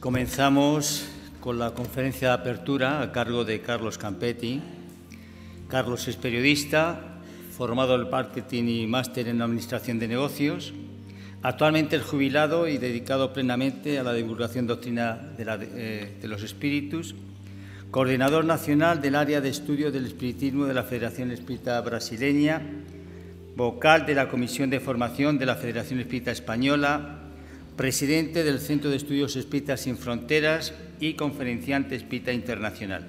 Comenzamos con la conferencia de apertura a cargo de Carlos Campetti. Carlos es periodista, formado en marketing y máster en administración de negocios. Actualmente es jubilado y dedicado plenamente a la divulgación doctrina de, eh, de los espíritus. Coordinador nacional del área de estudio del espiritismo de la Federación Espírita Brasileña. Vocal de la Comisión de Formación de la Federación Espírita Española presidente del Centro de Estudios Espíritas Sin Fronteras y conferenciante Espita internacional.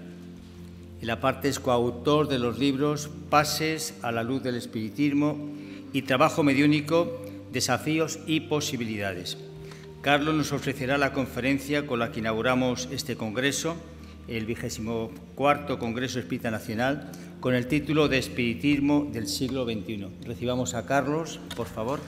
En la parte es coautor de los libros Pases a la luz del espiritismo y Trabajo mediúnico, desafíos y posibilidades. Carlos nos ofrecerá la conferencia con la que inauguramos este congreso, el vigésimo Congreso Espírita Nacional, con el título de Espiritismo del siglo XXI. Recibamos a Carlos, por favor.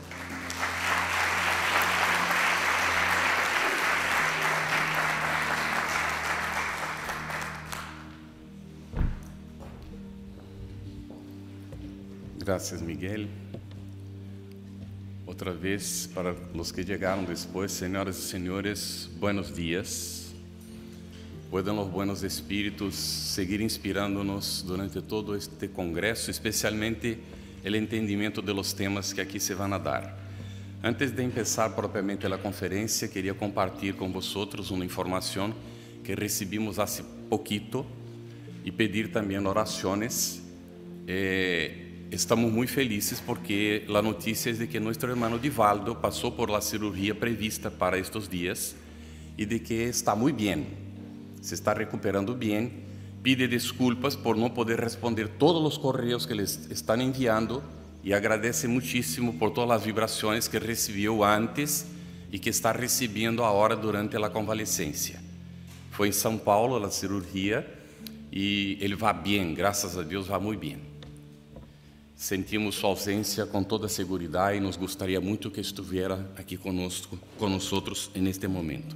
Gracias, Miguel. Outra vez, para os que chegaram depois, senhoras e senhores, buenos dias. Puedan os buenos espíritos seguir inspirando-nos durante todo este congresso, especialmente o entendimento de los temas que aqui se vão dar. Antes de começar propriamente a conferência, queria compartilhar com vosotros uma informação que recebimos há pouquito e pedir também orações. Eh, Estamos muito felizes porque a notícia é de que nosso irmão Divaldo passou por la cirurgia prevista para estes dias e de que está muito bem. Se está recuperando bem. Pide desculpas por não poder responder todos os correios que eles estão enviando e agradece muitíssimo por todas as vibrações que recebeu antes e que está recebendo agora durante a convalescência. Foi em São Paulo a cirurgia e ele vai bem, graças a Deus, vai muito bem. Sentimos sua ausência com toda a segurança e nos gostaria muito que estivesse aqui conosco, conosco neste momento.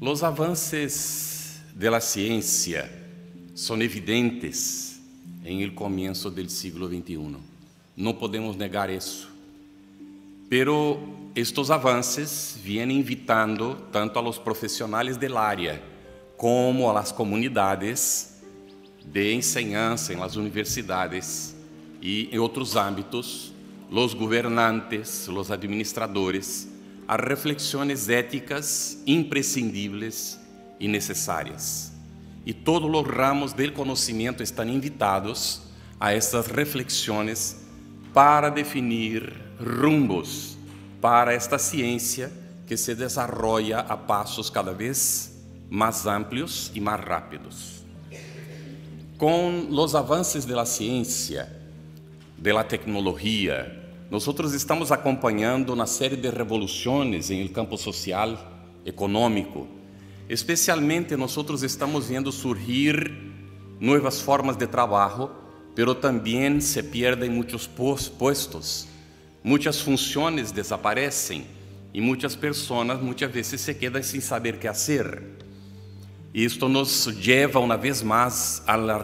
Os avances da ciência são evidentes em el comienzo do século XXI. Não podemos negar isso. Pero estes avances vêm invitando tanto a los profissionais del área como a las comunidades de enseñanza en las universidades y en otros ámbitos, los gobernantes, los administradores, a reflexiones éticas imprescindibles y necesarias. Y todos los ramos del conocimiento están invitados a estas reflexiones para definir rumbos para esta ciencia que se desarrolla a pasos cada vez mais amplios e mais rápidos. Com os avanços da ciência, da tecnologia, nós estamos acompanhando uma série de revoluções em campo social, econômico. Especialmente nós estamos vendo surgir novas formas de trabalho, pero também se perdem muitos postos, muitas funções desaparecem e muitas pessoas muitas vezes se quedam sem saber o que fazer. Isto nos lleva uma vez mais, a la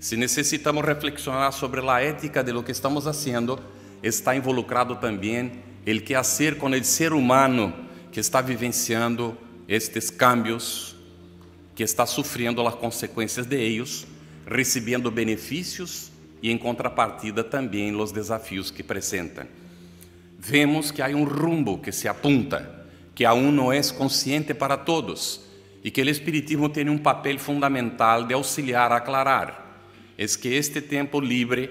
Se necessitamos reflexionar sobre a ética de lo que estamos haciendo, está involucrado também ele que fazer com o ser humano que está vivenciando estes cambios, que está sofrendo as consequências de eles, recebendo benefícios e em contrapartida também os desafios que apresentam. Vemos que há um rumbo que se apunta, que aún não é consciente para todos, e que o espiritismo tem um papel fundamental de auxiliar a aclarar. É que este tempo livre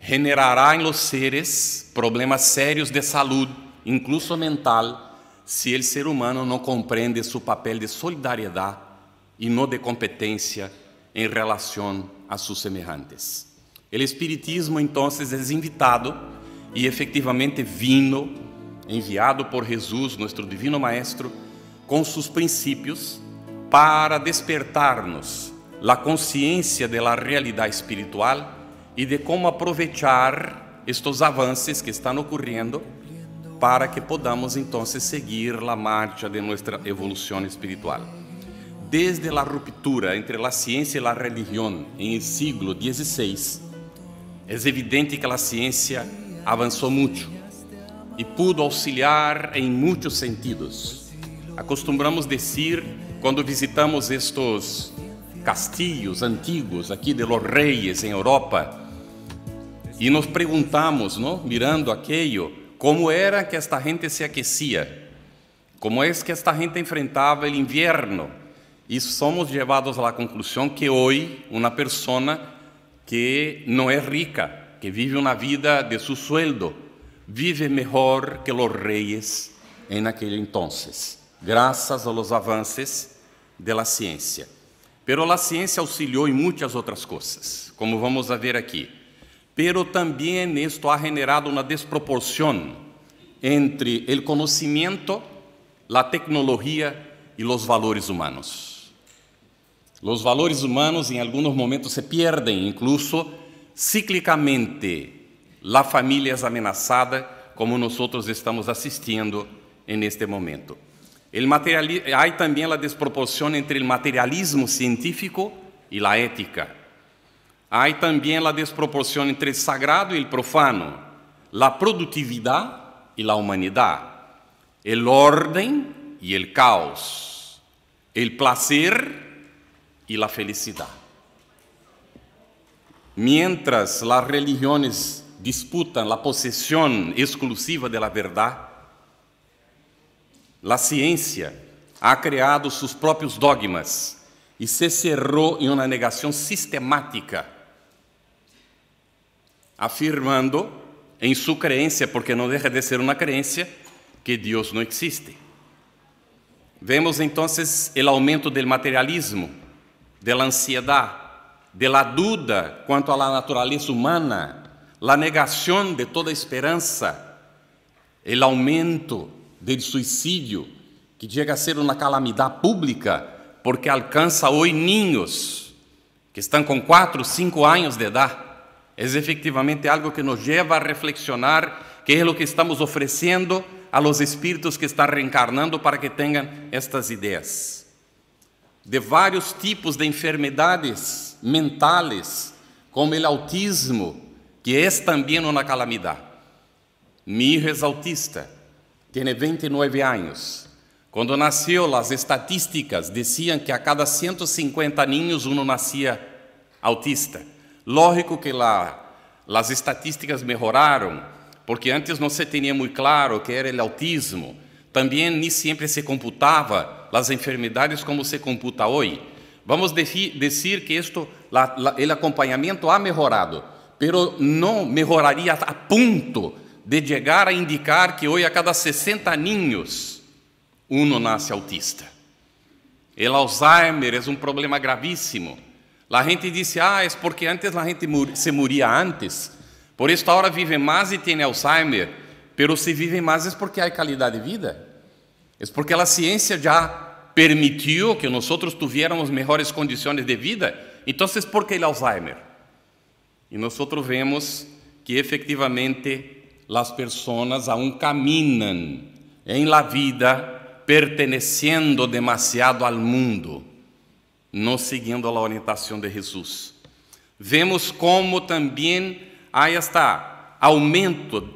generará em los seres problemas sérios de saúde, incluso mental, se o ser humano não compreende seu papel de solidariedade e não de competência em relação a seus semejantes. O espiritismo então é invitado e efetivamente vino enviado por Jesus, nosso divino maestro, com seus princípios para despertar-nos la consciência de la realidade espiritual e de como aproveitar estes avanços que estão ocorrendo para que podamos então seguir la marcha de nossa evolução espiritual. Desde a ruptura entre a ciência e a religião em siglo XVI, é evidente que a ciência avançou muito e pudo auxiliar em muitos sentidos. Acostumbramos dizer quando visitamos estes castilhos antigos aqui de los reis em Europa e nos perguntamos, não, mirando aquilo, como era que esta gente se aquecia, como é que esta gente enfrentava o inverno, e somos levados à conclusão que hoje uma pessoa que não é rica, que vive uma vida de su sueldo, vive melhor que os reis em en aquele entonces graças aos avanços da ciência. Pero a ciência auxiliou em muitas outras coisas, como vamos ver aqui. Pero também nisto ha generado uma desproporção entre o conhecimento, a tecnologia e os valores humanos. Os valores humanos em alguns momentos se perdem, incluso ciclicamente. A família é ameaçada, como nós estamos assistindo neste momento. El materiali... hay también la desproporción entre el materialismo científico y la ética. Hay también la desproporción entre el sagrado y el profano, la productividad y la humanidad, el orden y el caos, el placer y la felicidad. Mientras las religiones disputan la posesión exclusiva de la verdad, La ciência ha criado seus próprios dogmas e se cerrou em uma negação sistemática, afirmando em sua crença, porque não deixa de ser uma crença, que Deus não existe. Vemos então o aumento do materialismo, da ansiedade, da dúvida quanto à natureza humana, a negação de toda esperança, o aumento de suicídio, que chega a ser uma calamidade pública, porque alcança hoje ninhos que estão com 4, 5 anos de idade. É efetivamente algo que nos leva a reflexionar que é o que estamos oferecendo a los espíritos que estão reencarnando para que tenham estas ideias. De vários tipos de enfermidades mentais, como o autismo, que é também uma calamidade. Mi hijo é autista tinha 29 anos. Quando nasceu, as estatísticas decían que a cada 150 niños um nacía autista. Lógico que lá, as estatísticas melhoraram, porque antes não se tinha muito claro que era o autismo. Também nem sempre se computava as enfermidades como se computa hoje. Vamos dizer que isto, la, acompanhamento, ha melhorado, pero não melhoraria a ponto de chegar a indicar que hoje a cada 60 um não nasce autista. El Alzheimer é um problema gravíssimo. A gente disse, ah, é porque antes a gente se morria antes, por isso agora vive mais e tem Alzheimer, pero se vive mais é porque há qualidade de vida. É porque a ciência já permitiu que nós tivéssemos melhores condições de vida. Então, é por que o Alzheimer? E nós vemos que efetivamente las personas aún caminan en la vida perteneciendo demasiado al mundo, no siguiendo a orientação de Jesus. Vemos como também há este aumento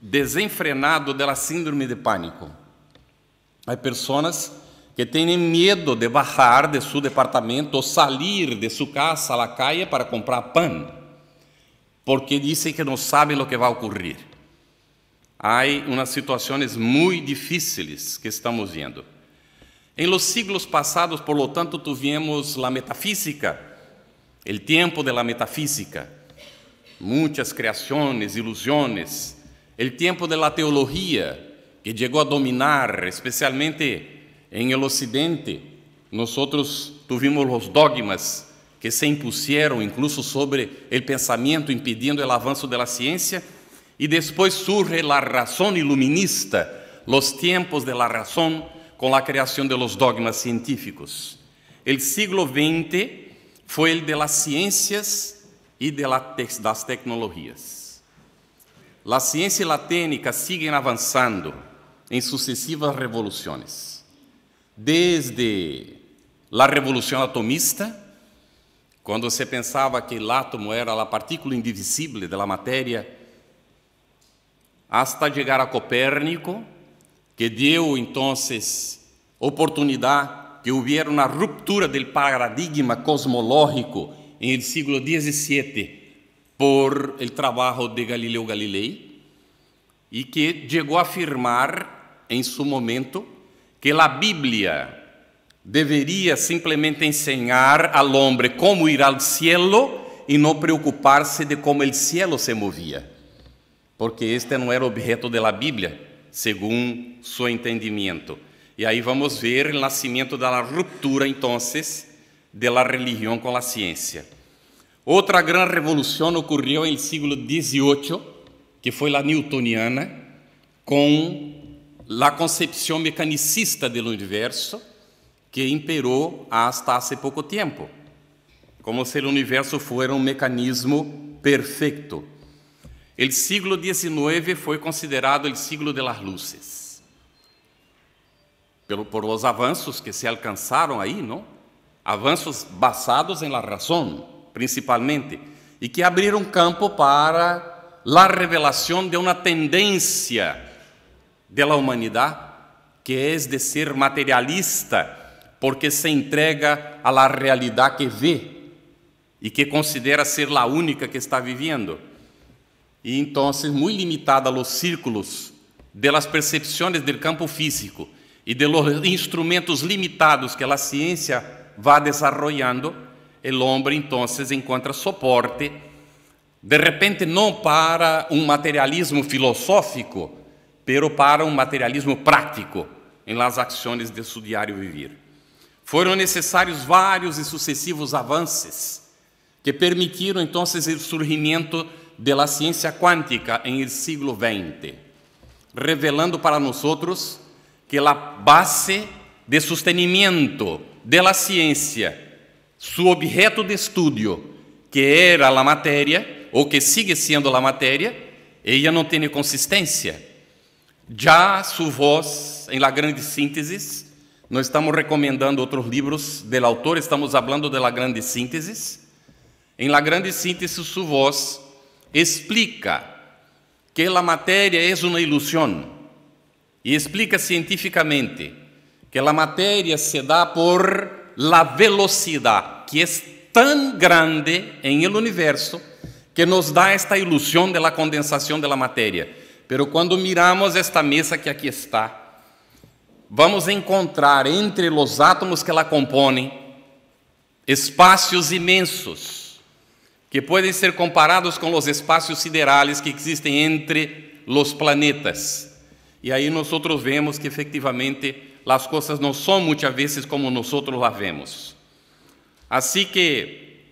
desenfrenado da síndrome de pânico. Há pessoas que têm medo de bajar de seu departamento ou sair de sua casa à la calle para comprar pão, porque dizem que não sabem o que vai ocorrer há umas situações muito difíceis que estamos vendo. Em los siglos passados, por lo tanto, tuvimos la metafísica, el tiempo de la metafísica, muitas criações, ilusões, el tiempo de la teología, que chegou a dominar, especialmente em el Ocidente. Nosotros tuvimos os dogmas que se impusieron incluso sobre el pensamiento, impedindo o avanço da ciência, e depois surge a razão iluminista, los tiempos de la razón com la creación de los dogmas científicos. El siglo XX fue el de las ciencias y de las tecnologías. La ciencia y la técnica siguen avanzando em sucessivas revoluções, Desde la revolución atomista, quando se pensava que o átomo era a partícula indivisível da matéria hasta chegar a Copérnico, que deu entonces oportunidade que houvesse uma ruptura do paradigma cosmológico em el siglo XVII por el trabalho de Galileu Galilei e que chegou a afirmar em su momento que a Bíblia deveria simplesmente ensinar al homem como ir ao cielo e não preocupar-se de como o cielo se movia porque este não era objeto da Bíblia, segundo seu entendimento. E aí vamos ver o nascimento da ruptura, então, da religião com a ciência. Outra grande revolução ocorreu em século XVIII, que foi a newtoniana, com a concepção mecanicista do universo, que imperou até há pouco tempo, como se o universo fosse um mecanismo perfeito. O século XIX foi considerado o século das luzes, pelo, por os avanços que se alcançaram aí, não? Avanços basados em la razão, principalmente, e que abriram campo para a revelação de uma tendência dela humanidade que é de ser materialista, porque se entrega à realidade que vê e que considera ser a única que está vivendo e então assim, muito limitada aos círculos das percepções do campo físico e dos instrumentos limitados que a ciência vai desenvolvendo, o homem então encontra suporte, de repente não para um materialismo filosófico, pero para um materialismo prático em las ações de seu diário vivir. Foram necessários vários e sucessivos avanços que permitiram então o surgimento de la ciencia cuántica en el siglo XX, revelando para nosotros que la base de sostenimiento de la ciencia, su objeto de estudio, que era la materia, ou que sigue sendo la materia, ella não tem consistência. Já sua voz, em la grande síntese, não estamos recomendando outros livros del autor, estamos falando de la grande síntese. Em la grande síntese, sua voz explica que a matéria é uma ilusão e explica cientificamente que a matéria se dá por la velocidade que é tão grande em el universo que nos dá esta ilusão de la condensação de la matéria. Pero quando miramos esta mesa que aqui está, vamos encontrar entre os átomos que la compõem espaços imensos que podem ser comparados com os espaços siderais que existem entre os planetas. E aí nós vemos que efetivamente as coisas não são muitas vezes como nós lá vemos. Assim que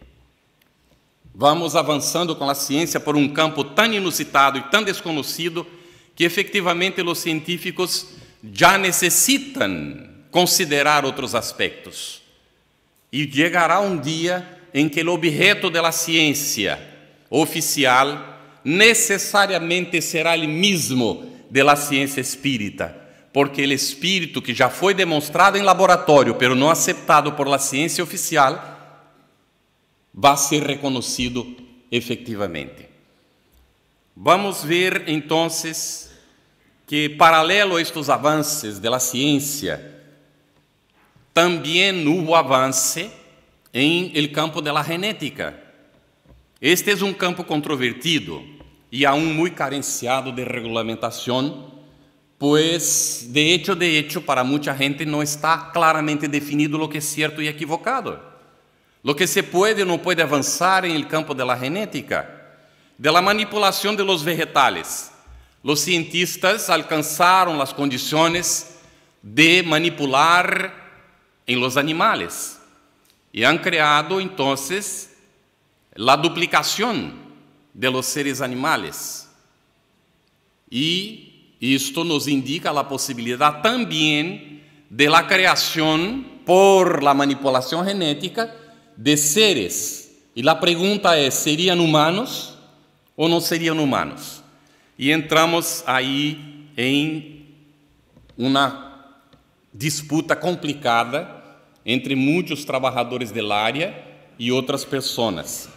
vamos avançando com a ciência por um campo tão inusitado e tão desconhecido que efetivamente os científicos já necessitam considerar outros aspectos. E chegará um dia em que o objeto da ciência oficial necessariamente será o mesmo da ciência espírita, porque o espírito que já foi demonstrado em laboratório, pero não aceitado por la ciência oficial, vai ser reconhecido efetivamente. Vamos ver então que paralelo a estes avanços da ciência, também houve avanço en el campo de la genética. Este es um campo controvertido y aún muito carenciado de regulamentação, pues de hecho, de hecho, para muita gente não está claramente definido o que é certo e equivocado. Lo que se pode ou não pode avançar en el campo de la genética, de la de los vegetales. Los cientistas alcançaram las condições de manipular em los animales. E han creado entonces la duplicación de los seres animales. E isto nos indica la posibilidad también de la creación por la manipulación genética de seres. E la pregunta é: ¿serían humanos ou não serían humanos? E entramos aí em uma disputa complicada entre muitos trabalhadores da área e outras pessoas.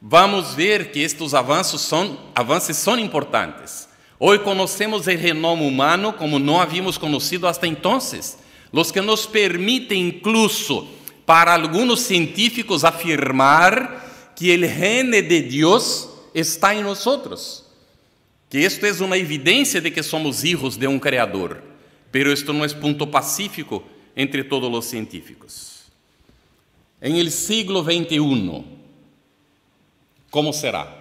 Vamos ver que estes avanços são, avanços são importantes. Hoje conhecemos o renome humano como não havíamos conhecido hasta então, os que nos permitem, incluso para alguns científicos, afirmar que o gene de Deus está em nós, que isto é uma evidência de que somos filhos de um Criador. Pero isto não é ponto pacífico, entre todos os científicos. Em el siglo XXI, como será?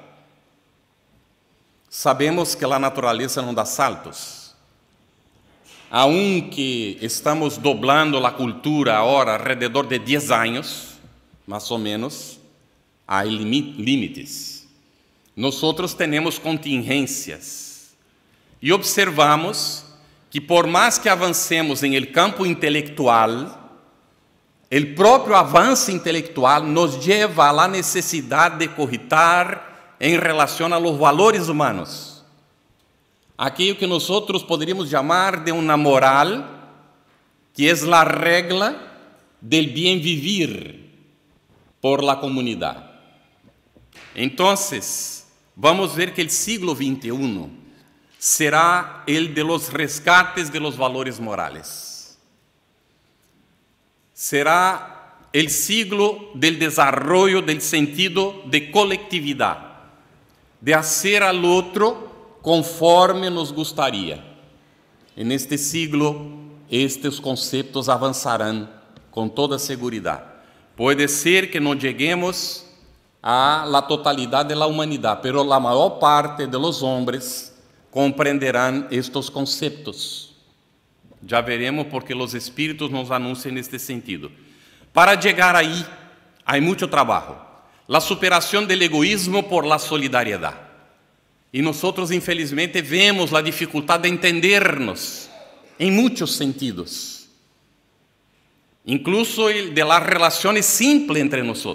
Sabemos que a natureza não dá saltos. Aunque estamos doblando a cultura agora, alrededor de 10 anos, mais ou menos, há limites. Nós temos contingências e observamos que por mais que avancemos em el campo intelectual, el próprio avanço intelectual nos a la necessidade de cogitar em relação los valores humanos. Aquilo que nós poderíamos chamar de uma moral, que é a regra del bem vivir por la comunidade. Então, vamos ver que o siglo XXI será el de los rescates de los valores morales. Será el siglo del desarrollo del sentido de colectividad, de hacer al otro conforme nos gustaría. En este siglo, estes conceptos avançarão com toda segurança. Pode ser que não lleguemos a la totalidade da humanidade, pero la maior parte de los hombres compreenderão estes conceitos. Já veremos porque os Espíritos nos anunciam neste sentido. Para chegar aí, há muito trabalho. A superação do egoísmo por la solidariedade. E nós, infelizmente, vemos a dificuldade de entendermos em muitos sentidos, incluso de las relações simples entre nós.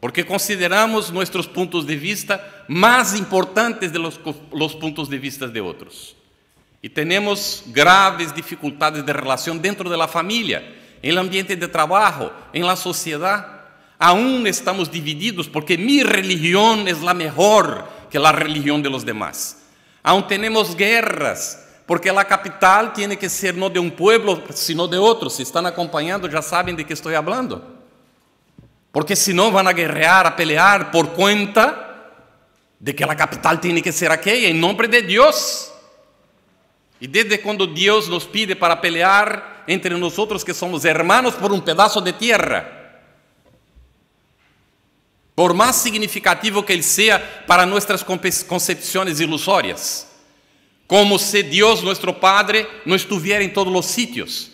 porque consideramos nuestros puntos de vista más importantes de los, puntos de vista de otros. Y tenemos graves dificultades de relación dentro de la familia, en el ambiente de trabajo, en la sociedad. Aún estamos divididos porque mi religión es la mejor que la religión de los demás. Aún tenemos guerras porque la capital tiene que ser no de un pueblo, sino de otro. Si están acompañando ya saben de qué estoy hablando. Porque senão vão a guerrear, a pelear por conta de que a capital tem que ser aquela, em nome de Deus. E desde quando Deus nos pide para pelear entre nós que somos hermanos por um pedaço de terra, por mais significativo que ele seja para nossas concepções ilusórias, como se Deus, nosso Padre, não estivesse em todos os sítios.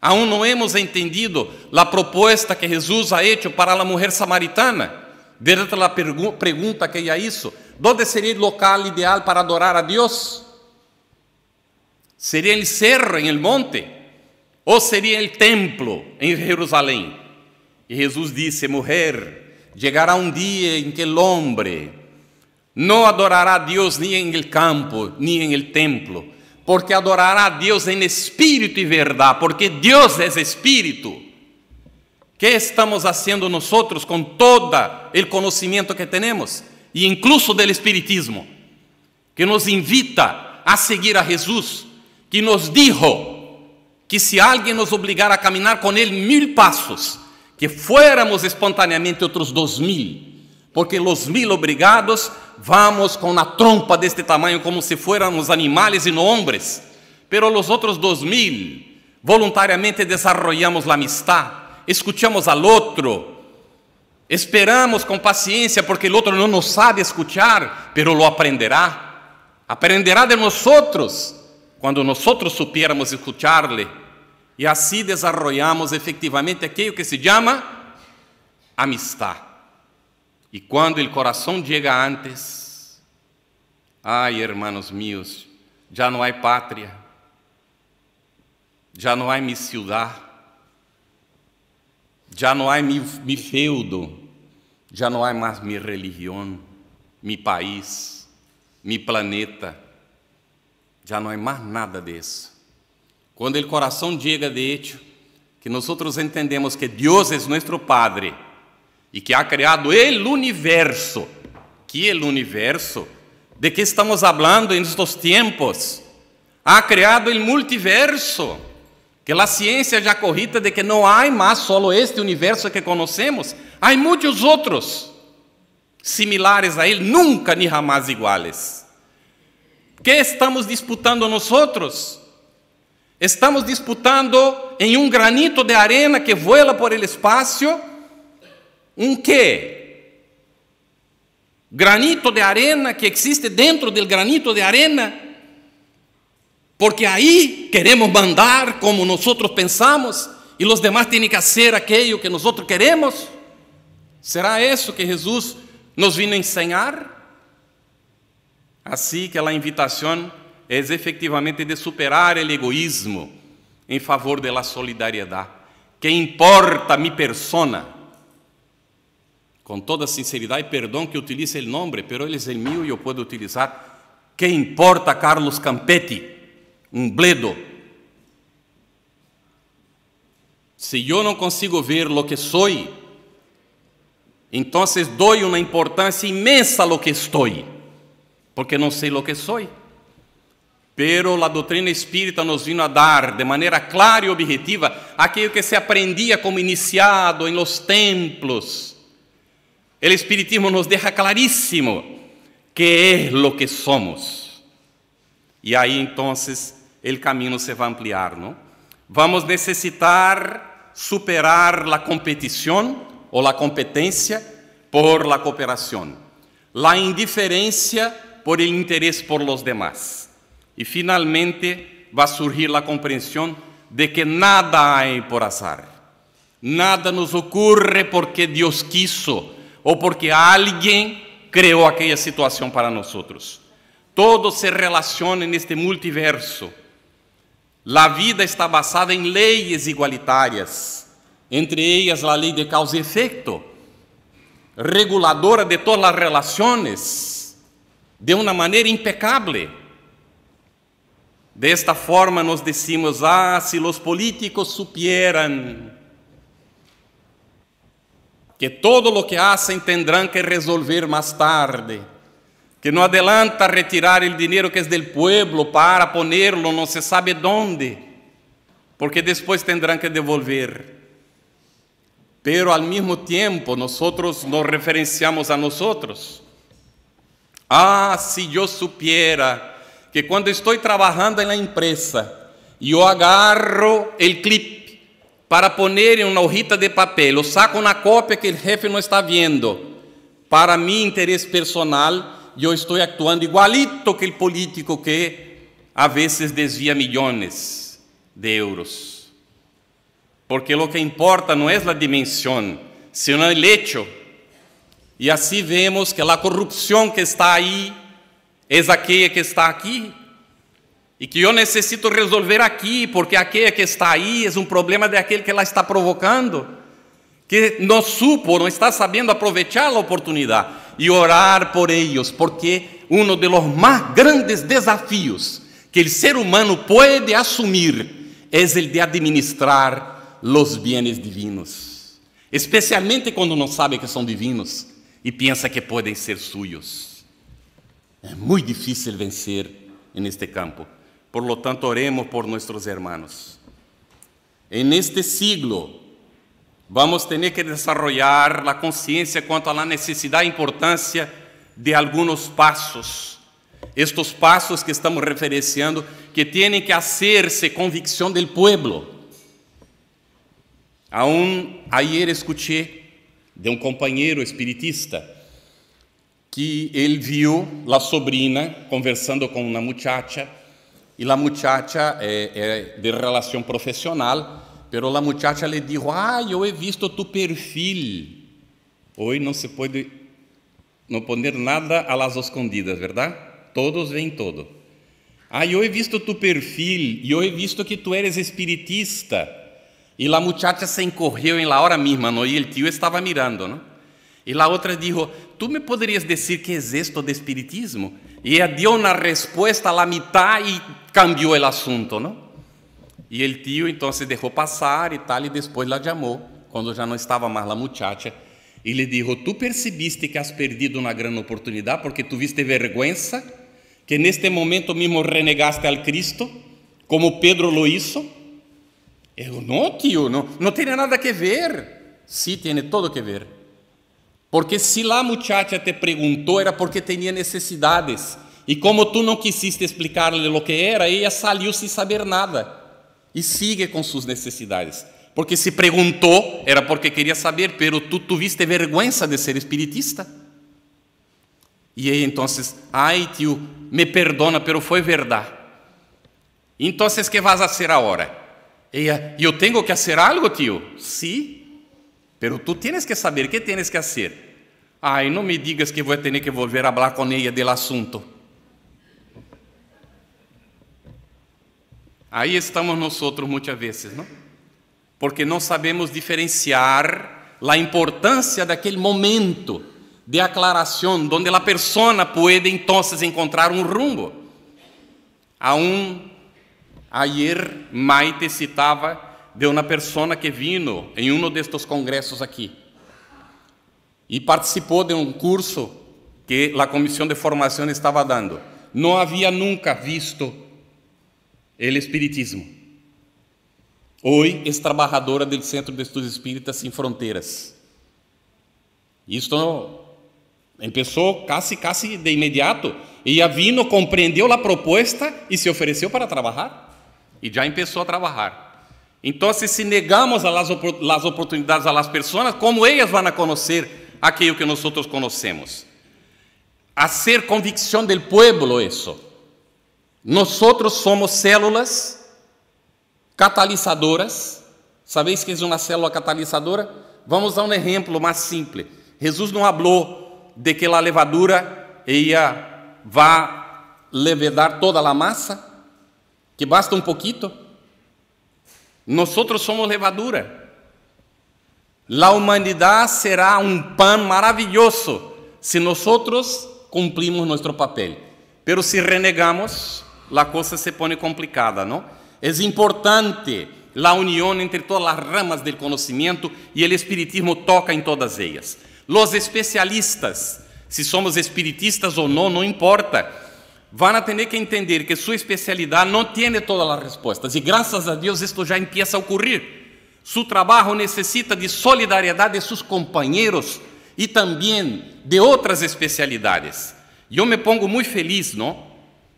Aún não hemos entendido a proposta que Jesús ha hecho para a mulher samaritana. Dentro da pergunta que ella hizo, ¿dónde seria o local ideal para adorar a Deus? Seria el cerro en el monte? ou seria el templo em Jerusalém? E Jesús disse: mulher, llegará un día en que el hombre no adorará a Deus ni en el campo, ni en el templo, porque adorará a Deus em espírito e verdade, porque Deus é espírito. Que estamos fazendo nós outros com todo o conhecimento que temos, e incluso do espiritismo, que nos invita a seguir a Jesus, que nos dijo que se alguém nos obrigar a caminhar com ele mil passos, que fuéramos espontaneamente outros dois mil porque los mil obrigados vamos com a trompa deste tamanho como se fôramos animais e não homens, pero los outros dos mil voluntariamente desarrollamos a amistad, escuchamos al outro, esperamos com paciência porque o outro não nos sabe escuchar, pero lo aprenderá. Aprenderá de nós outros quando nós outros supiéramos escucharle. E assim desarrollamos efectivamente aquilo que se chama amistad. E quando o coração chega antes, ai, hermanos míos, já não há patria, já não há minha ciudad, já não há meu, feudo, já não há mais minha religião, meu país, meu planeta, já não há mais nada disso. Quando o coração chega de hecho, que nós entendemos que Deus é nosso Padre, e que ha criado el universo. Que el universo? De que estamos falando em estes tempos? Ha criado el multiverso. Que a ciência já corrita de que não há mais solo este universo que conhecemos, há muitos outros similares a ele, nunca ni jamais iguales. Que estamos disputando nós outros? Estamos disputando em um granito de arena que voa por el espaço um quê? Granito de arena que existe dentro do granito de arena, porque aí queremos mandar como nós pensamos e os demais têm que fazer aquilo que nós queremos? Será isso que Jesus nos vino ensinar? Assim que a invitação é efetivamente de superar o egoísmo em favor da solidariedade. Que importa minha persona? Com toda sinceridade e perdão que utilize o nome, pero ele é meu e eu posso utilizar. Que importa Carlos Campetti? um bledo. Se eu não consigo ver o que sou, então dou uma importância inmensa a lo que estou, porque não sei o que sou. Pero a doutrina espírita nos vino a dar de maneira clara e objetiva aquilo que se aprendia como iniciado em los templos, El espiritismo nos deja clarísimo que é lo que somos. E aí entonces el caminho se vai ampliar, não? Vamos necessitar superar la competición ou la competencia por la cooperación, la indiferencia por el interés por los demás. E finalmente vai surgir la comprensión de que nada hay por azar. Nada nos ocorre porque Deus quiso ou porque alguém criou aquela situação para nós. Todo se relaciona neste multiverso. A vida está basada em leis igualitárias, entre elas a lei de causa e efeito, reguladora de todas as relações, de uma maneira impecável. Desta forma, nós decimos: ah, se os políticos supieran que todo lo que hacen tendrán que resolver mais tarde, que não adelanta retirar o dinheiro que é del pueblo para ponerlo não se sabe dónde, porque depois tendrán que devolver. Pero al mismo tiempo nosotros nos referenciamos a nosotros. Ah, si yo supiera que cuando estoy trabajando en la empresa, yo agarro el clip para poner em uma horita de papel o saco na cópia que o jefe não está vendo. Para meu interesse personal, eu estou actuando igualito que o político que a vezes desvia milhões de euros. Porque o que importa não é a dimensão, sino o hecho. E assim vemos que a corrupção que está aí é aquela que está aqui e que eu necessito resolver aqui, porque aquele é que está aí é um problema daquele que ela está provocando, que não supo, não está sabendo aproveitar a oportunidade e orar por eles, porque um dos mais grandes desafios que o ser humano pode assumir é o de administrar os bienes divinos, especialmente quando não sabe que são divinos e pensa que podem ser suyos. É muito difícil vencer neste campo. Por lo tanto, oremos por nuestros hermanos. En este siglo vamos a tener que desarrollar la conciencia cuanto a la necesidad e importancia de algunos pasos. Estos pasos que estamos referenciando que tienen que hacerse convicción del pueblo. Aún ayer escuché de un compañero espiritista que él vio la sobrina conversando con una muchacha e a muchacha é de relação profissional, pero a muchacha lhe dijo, ah, eu he visto tu perfil. Hoy não se pode não poner nada a las escondidas, verdade? Todos veem todo. Ah, eu he visto tu perfil, e eu he visto que tu eres espiritista. e a muchacha se encorrió en la hora misma, e o tio estava mirando, não? E a outra disse: Tu me poderias dizer que é esto de espiritismo? E ela deu uma resposta à metade e cambiou o assunto, não? E o tio então se deixou passar e tal, e depois la chamou, quando já não estava mais a muchacha, e lhe disse: Tu percebiste que has perdido uma grande oportunidade porque tu viste vergonha, que neste momento mesmo renegaste al Cristo, como Pedro lo hizo? Eu, não, tio, não, não tem nada a ver. Sim, sí, tem todo a ver. Porque se lá muchacha te perguntou, era porque tinha necessidades. E como tu não quisiste explicar-lhe o que era, ela saiu sem saber nada. E sigue com suas necessidades. Porque se perguntou, era porque queria saber, pero tu tuviste vergonha de ser espiritista. E aí então, ai tio, me perdona, pero foi verdade. Então, que vas a ser agora? Ela, eu tenho que fazer algo, tio? Sim. Sí. Pero tu tienes que saber que tienes que hacer. Ai, não me digas que vou ter que volver a falar con ella del assunto. Aí estamos nós muitas vezes, não? Porque não sabemos diferenciar a importância daquele momento de aclaração, onde a persona pode então encontrar um rumbo. um, ayer Maite citava de uma pessoa que vino em um destes congressos aqui e participou de um curso que a comissão de formação estava dando. Não havia nunca visto o espiritismo. Hoje é trabalhadora do Centro de Estudos Espíritas Sem Fronteiras. Isto começou quase, quase de imediato. E a Vino compreendeu a proposta e se ofereceu para trabalhar. E já começou a trabalhar. Então, se negamos as oportunidades às pessoas, como elas vão conhecer aquilo que nós conhecemos? A ser convicção do povo, isso. Nós somos células catalisadoras. Sabeis que é uma célula catalisadora? Vamos dar um exemplo mais simples. Jesus não falou de que a levadura ia vá levedar toda a massa, que basta um pouquinho. Nós somos levadura. La humanidad será un pan maravilloso se nosotros cumplimos nuestro papel. Pero se renegamos, la cosa se pone complicada, não? Es importante la unión entre todas las ramas del conocimiento y el espiritismo toca en todas ellas. Los especialistas, se somos espiritistas ou não, não importa van a tener que entender que su especialidad no tiene todas las respuestas y gracias a Dios esto ya empieza a ocurrir. Su trabajo necesita de solidariedade de sus compañeros y también de otras especialidades. Yo me pongo muy feliz, ¿no?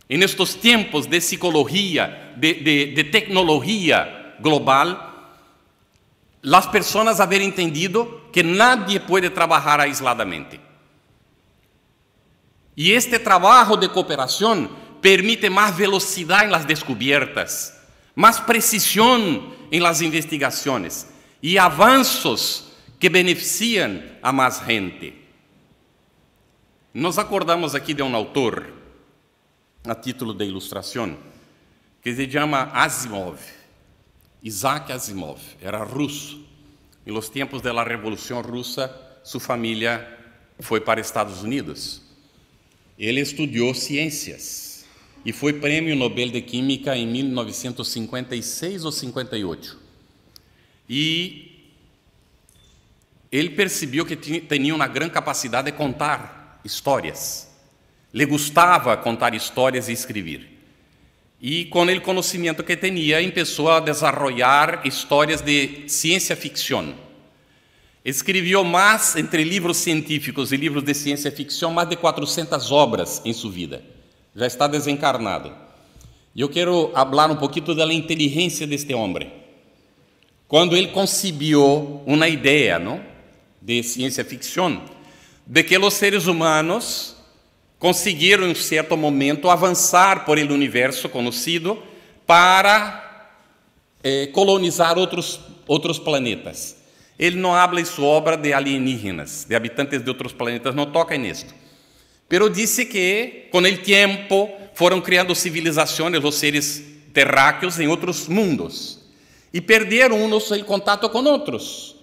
En estos tiempos de psicología, de, de, de tecnología global, las personas haber entendido que nadie puede trabajar aisladamente. E este trabalho de cooperação permite mais velocidade nas las descubiertas, mais precisão em las investigações e avanços que beneficiam a mais gente. Nos acordamos aqui de um autor, a título de ilustração, que se chama Asimov. Isaac Asimov era russo. Em los tempos da Revolução Russa, sua família foi para Estados Unidos. Ele estudou ciências e foi prêmio Nobel de Química em 1956 ou 58. E ele percebeu que tinha uma grande capacidade de contar histórias. Lhe gostava contar histórias e escrever. E com o conhecimento que tinha, começou a desenvolver histórias de ciência ficção Escreveu mais, entre livros científicos e livros de ciência ficção, mais de 400 obras em sua vida. Já está desencarnado. E eu quero falar um pouquinho da inteligência deste homem. Quando ele concebeu uma ideia não? de ciência ficção, de que os seres humanos conseguiram, em certo momento, avançar por ele universo conhecido para eh, colonizar outros, outros planetas. Ele não habla em sua obra de alienígenas, de habitantes de outros planetas, não toca nisto. Pero disse que, com o tempo, foram criando civilizações, ou seres terráqueos, em outros mundos. E perderam uns o contato com outros.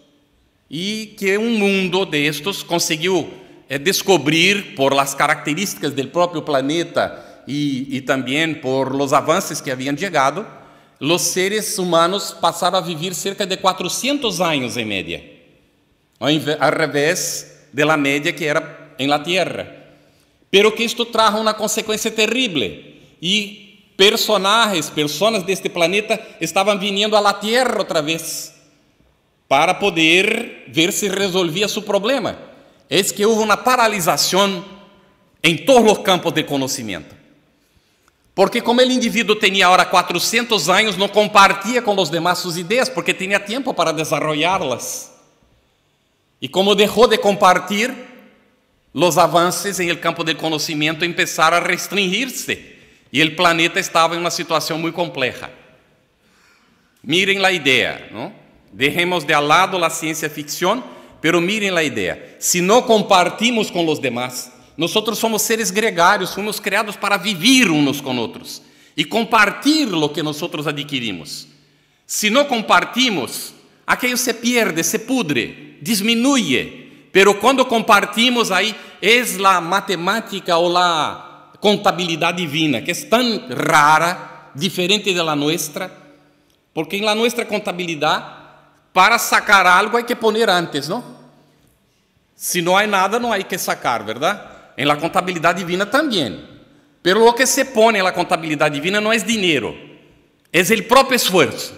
E que um mundo destes conseguiu eh, descobrir, por las características do próprio planeta e, e também por los avances que haviam chegado, os seres humanos passaram a viver cerca de 400 anos em média, ao revés da média que era em la Tierra. Pero que isto traz uma consequência terrível e personagens, pessoas deste planeta estavam vindo à la Tierra outra vez para poder ver se resolvia seu problema. Eis que houve uma paralisação em todos os campos de conhecimento. Porque como ele indivíduo tinha agora 400 anos, não compartia com os demais suas ideias, porque tinha tempo para desenvolvê las E como deixou de compartilhar, os avanços em el campo del conhecimento começaram a restringir-se. E o planeta estava em uma situação muito complexa. Miren a ideia, não? Deixemos de lado a ciência ficção, pero miren a ideia. Se não compartimos com os demais, outros somos seres gregários, fomos criados para vivir uns con outros e compartir lo que outros adquirimos. Se não compartimos, aquilo se pierde, se pudre, disminuye. Pero quando compartimos, aí é a matemática ou a contabilidade divina, que é tão rara, diferente de la nuestra, porque na nossa nuestra para sacar algo hay que poner antes, não? Se não há nada, não há que sacar, verdade? en la contabilidad divina también. Pero lo que se pone en la contabilidad divina no es dinero, es el propio esfuerzo.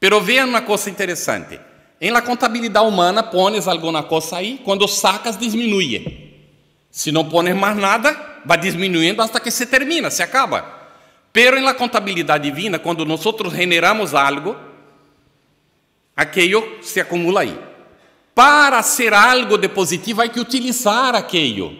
Pero vean uma coisa interessante. Em la contabilidade humana, pones alguma coisa aí, quando sacas, diminui. Se não pones mais nada, vai diminuindo hasta que se termina, se acaba. Pero em la contabilidade divina, quando nós generamos algo, aquello se acumula aí para ser algo de positivo, há que utilizar aquilo.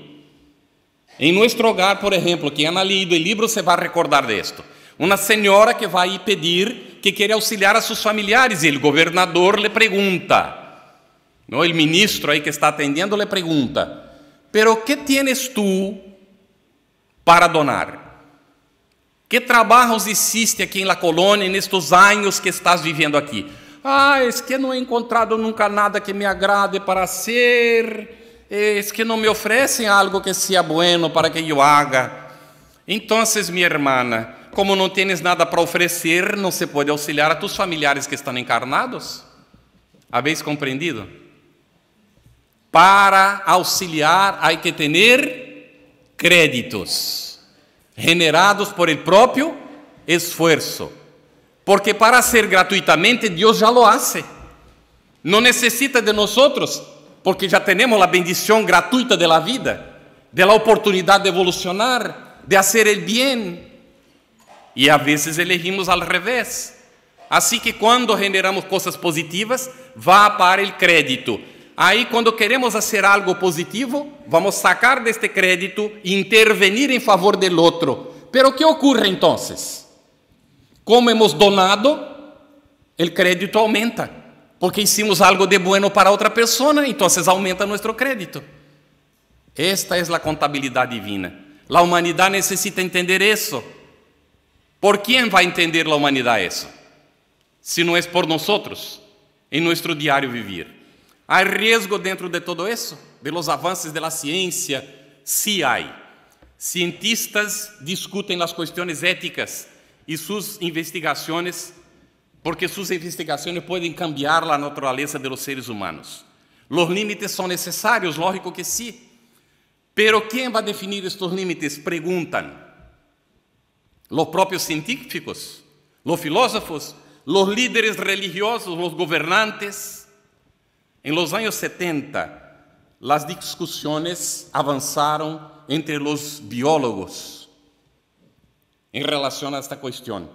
Em nosso hogar, por exemplo, quem ha lido o livro, você vai recordar disto. Uma senhora que vai pedir que quer auxiliar a seus familiares, e o governador lhe pergunta, não, o ministro aí que está atendendo lhe pergunta: "Pero que tienes tu para donar?" Que trabalhos existe aqui em La Colônia nestes anos que estás vivendo aqui? Ah, eis que não he encontrado nunca nada que me agrade para ser, eis que não me oferecem algo que seja bueno para que eu haga. Então, minha irmã, como não tens nada para oferecer, não se pode auxiliar a tus familiares que estão encarnados? Habéis compreendido? Para auxiliar, há que tener créditos generados por el propio esforço porque para ser gratuitamente Deus já lo hace. Não necessita de nós, porque já temos a bendição gratuita de la vida, de la oportunidade de evolucionar, de hacer el bien. E a vezes elegimos al revés. Assim que quando generamos coisas positivas, vá para o crédito. Aí, quando queremos fazer algo positivo, vamos sacar deste crédito e intervenir em favor do outro. Pero que ocorre então? Como hemos donado, o crédito aumenta, porque hicimos algo de bueno para outra pessoa, então aumenta nosso crédito. Esta é a contabilidade divina. A humanidade necessita entender isso. Por quem vai entender a humanidade isso? Se não é por nós, em nosso diário vivir. Há risco dentro de todo isso? De los avances de la ciência? Se sí, há. Cientistas discutem as questões éticas e suas investigações, porque suas investigações podem cambiar a natureza de los seres humanos. Los límites são necessários, lógico que sim, pero ¿quién va a definir estos límites? Preguntan los propios científicos, los filósofos, los líderes religiosos, los gobernantes. En los años 70, las discusiones avanzaron entre los biólogos em relação a esta questão,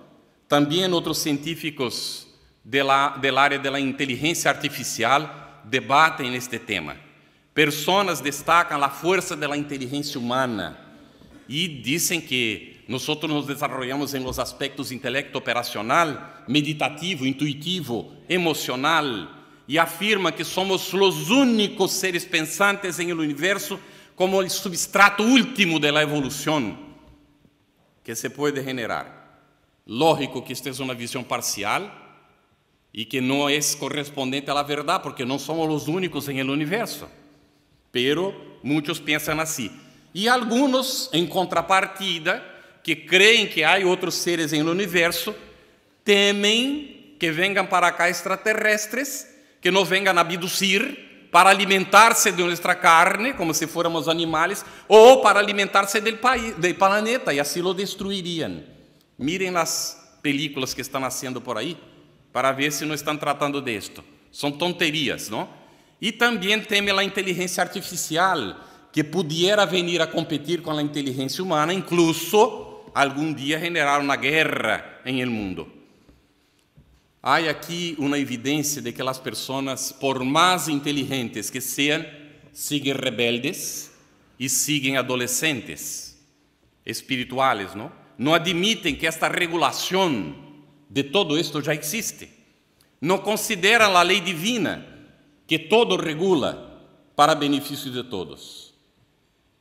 também outros científicos de área da inteligência artificial debatem este tema. Personas destacam a força de la humana e dizem que nós nos desarrollamos em los aspectos intelecto operacional, meditativo, intuitivo, emocional, e afirma que somos os únicos seres pensantes em el universo como o substrato último da evolução que se pode generar. Lógico que esta é uma visão parcial e que não é correspondente à verdade, porque não somos os únicos em el universo. Pero muitos pensam assim. E alguns, em contrapartida, que creem que há outros seres em universo, temem que venham para cá extraterrestres, que nos venham abducir para alimentar-se de nossa carne, como se fôramos animais, ou para alimentar-se do país, planeta, e assim o destruiriam. Mirem as películas que estão nascendo por aí, para ver se não estão tratando disto. São tonterias, não? E também teme a inteligência artificial, que pudiera vir a competir com a inteligência humana, incluso algum dia generar uma guerra em el mundo. Há aqui uma evidência de que as pessoas, por mais inteligentes que sejam, siguen rebeldes e siguen adolescentes espirituales, não? Não admitem que esta regulação de todo isto já existe. Não consideram a lei divina que todo regula para benefício de todos.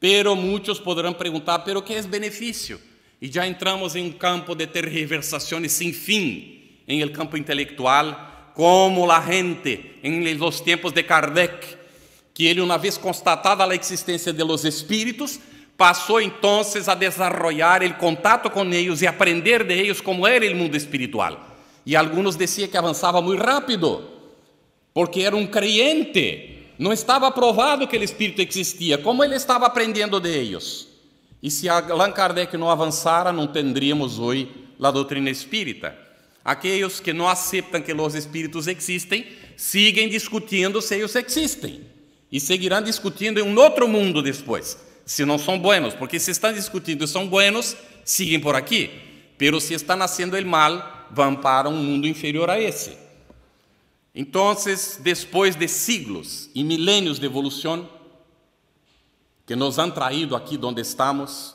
Pero muitos poderão perguntar, pero que é benefício? E já entramos em um campo de tergiversações sem fim en el campo intelectual, como la gente en los tiempos de Kardec, que ele, uma vez constatada a existência de los espíritos, passou então a desarrollar el contato com eles e aprender de eles como era o mundo espiritual. E alguns diziam que avançava muito rápido, porque era um creyente, não estava provado que o espírito existia, como ele estava aprendendo de eles. E se Allan Kardec não avançara, não teríamos hoje a doutrina espírita. Aqueles que não aceitam que os espíritos existem, siguen discutindo se eles existem. E seguirão discutindo em um outro mundo depois, se não são buenos. Porque se estão discutindo e são buenos, siguen por aqui. Pero se estão nascendo o mal, vão para um mundo inferior a esse. Então, depois de siglos e milênios de evolução, que nos han traído aqui onde estamos,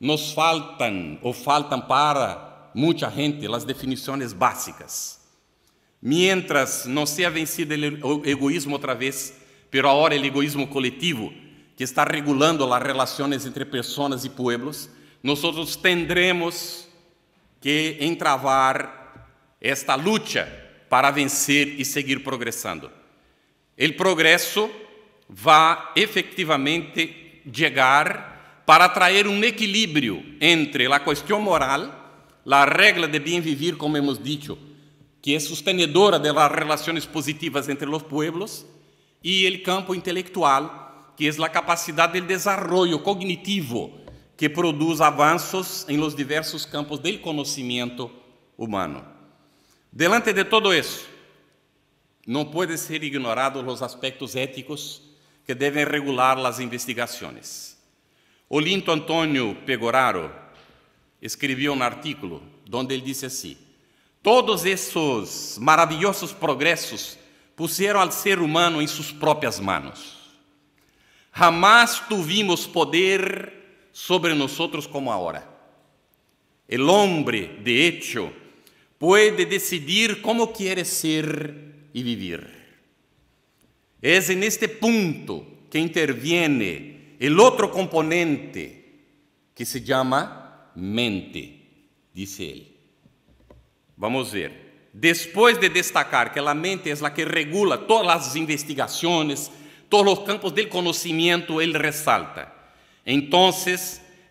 nos faltam ou faltam para muita gente as definições básicas. Mientras não seja vencido o egoísmo outra vez, pero agora o egoísmo coletivo que está regulando as relações entre pessoas e pueblos, nós tendremos que entravar esta luta para vencer e seguir progresando. O progresso vai efetivamente chegar para trazer um equilíbrio entre a questão moral la regra de bem vivir, como hemos dicho, que é sustenedora de las relaciones positivas entre los pueblos, e el campo intelectual, que é a capacidade del desarrollo cognitivo que produz avanços em los diversos campos del conhecimento humano. Delante de todo isso, não podem ser ignorados os aspectos éticos que devem regular as investigações. Olinto Antônio Pegoraro, escreveu um artigo onde ele disse assim: Todos esses maravilhosos progressos puseram ao ser humano em suas próprias mãos. Jamais tuvimos poder sobre nós como agora. O homem, de hecho, pode decidir como quer ser e viver. É en este ponto que interviene o outro componente que se chama mente, disse ele. Vamos ver. Depois de destacar que a mente é a que regula todas as investigações, todos os campos de conhecimento, ele ressalta. Então,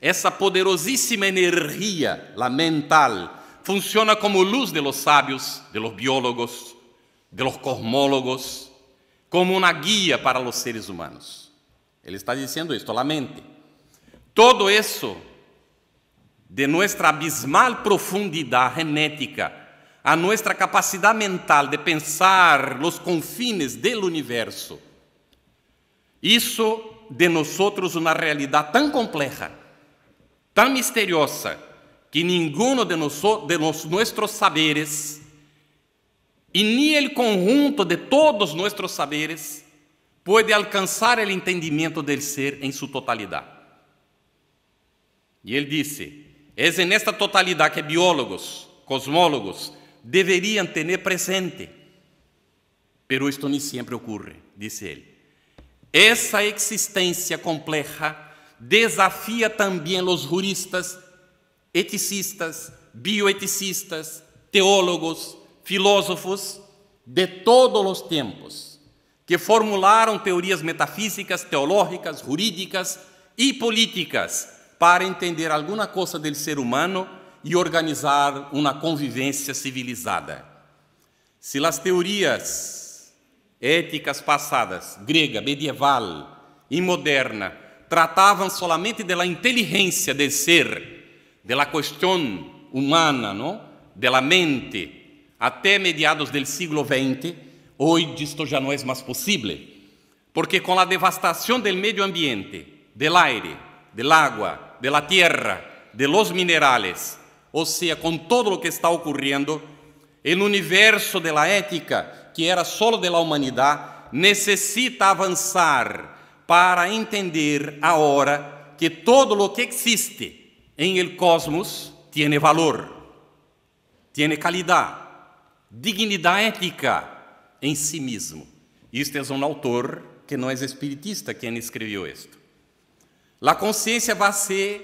essa poderosíssima energia, la mental, funciona como luz de los sábios, de los biólogos, de los cosmólogos, como uma guia para os seres humanos. Ele está dizendo isto, a mente. Todo isso de nossa abismal profundidade genética, a nossa capacidade mental de pensar os confines del universo, Isso de nós uma realidade tão compleja, tão misteriosa, que nenhum de, nossos de saberes e nem o conjunto de todos nossos saberes pode alcançar o entendimento del ser em sua totalidade. E ele disse. É en esta totalidade que biólogos, cosmólogos, deveriam ter presente. Pero isto ni siempre ocurre, disse ele. Essa existência compleja desafia também los juristas, eticistas, bioeticistas, teólogos, filósofos de todos os tempos, que formularam teorias metafísicas, teológicas, jurídicas e políticas para entender alguma coisa do ser humano e organizar uma convivência civilizada. Se as teorias éticas passadas, grega, medieval e moderna, tratavam solamente da inteligência do ser, da questão humana, não? da mente, até mediados do século XX, hoje isto já não é mais possível, porque com a devastação do meio ambiente, do aire, do água, de la tierra, de los minerales, ou seja, com todo o que está ocorrendo, el universo de la ética, que era solo de la humanidad, necessita avançar para entender agora que todo o que existe em el cosmos tiene valor, tiene calidad, dignidade ética em si mesmo. Isto é um autor que não é espiritista quem escribió esto a consciência vai se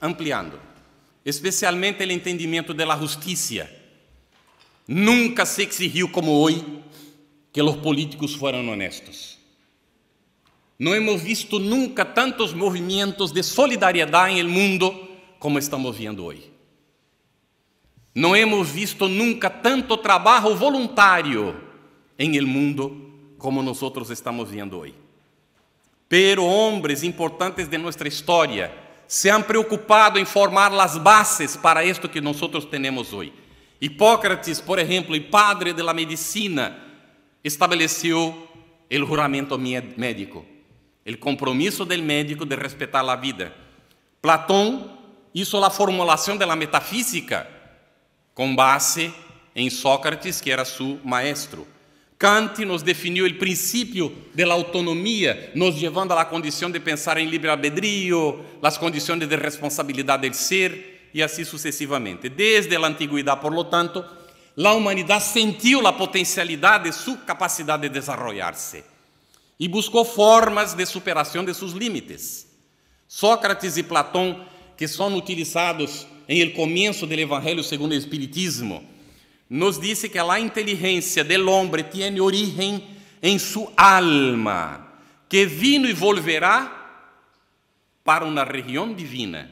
ampliando, especialmente o entendimento da justiça. Nunca se exigiu como hoje que os políticos fossem honestos. Não hemos visto nunca tantos movimentos de solidariedade el mundo como estamos vendo hoje. Não hemos visto nunca tanto trabalho voluntário em el mundo como nós estamos vendo hoje pero homens importantes de nossa história se han preocupado em formar las bases para esto que nós tenemos hoy. Hipócrates, por exemplo, e padre de medicina, estabeleceu el juramento médico, el compromiso del médico de respetar la vida. Platón hizo la formulación de la metafísica con base en Sócrates, que era su maestro. Kant nos definiu o princípio da autonomia, nos levando à condição de pensar em livre albedrío, as condições de responsabilidade do ser e assim sucessivamente. Desde a antiguidade, por lo tanto, a humanidade sentiu a potencialidade de sua capacidade de desenvolver-se e buscou formas de superação de seus límites. Sócrates e Platão, que são utilizados em el começo do Evangelho segundo o Espiritismo, nos disse que a inteligência del hombre tiene origen em sua alma, que vino e volverá para uma região divina.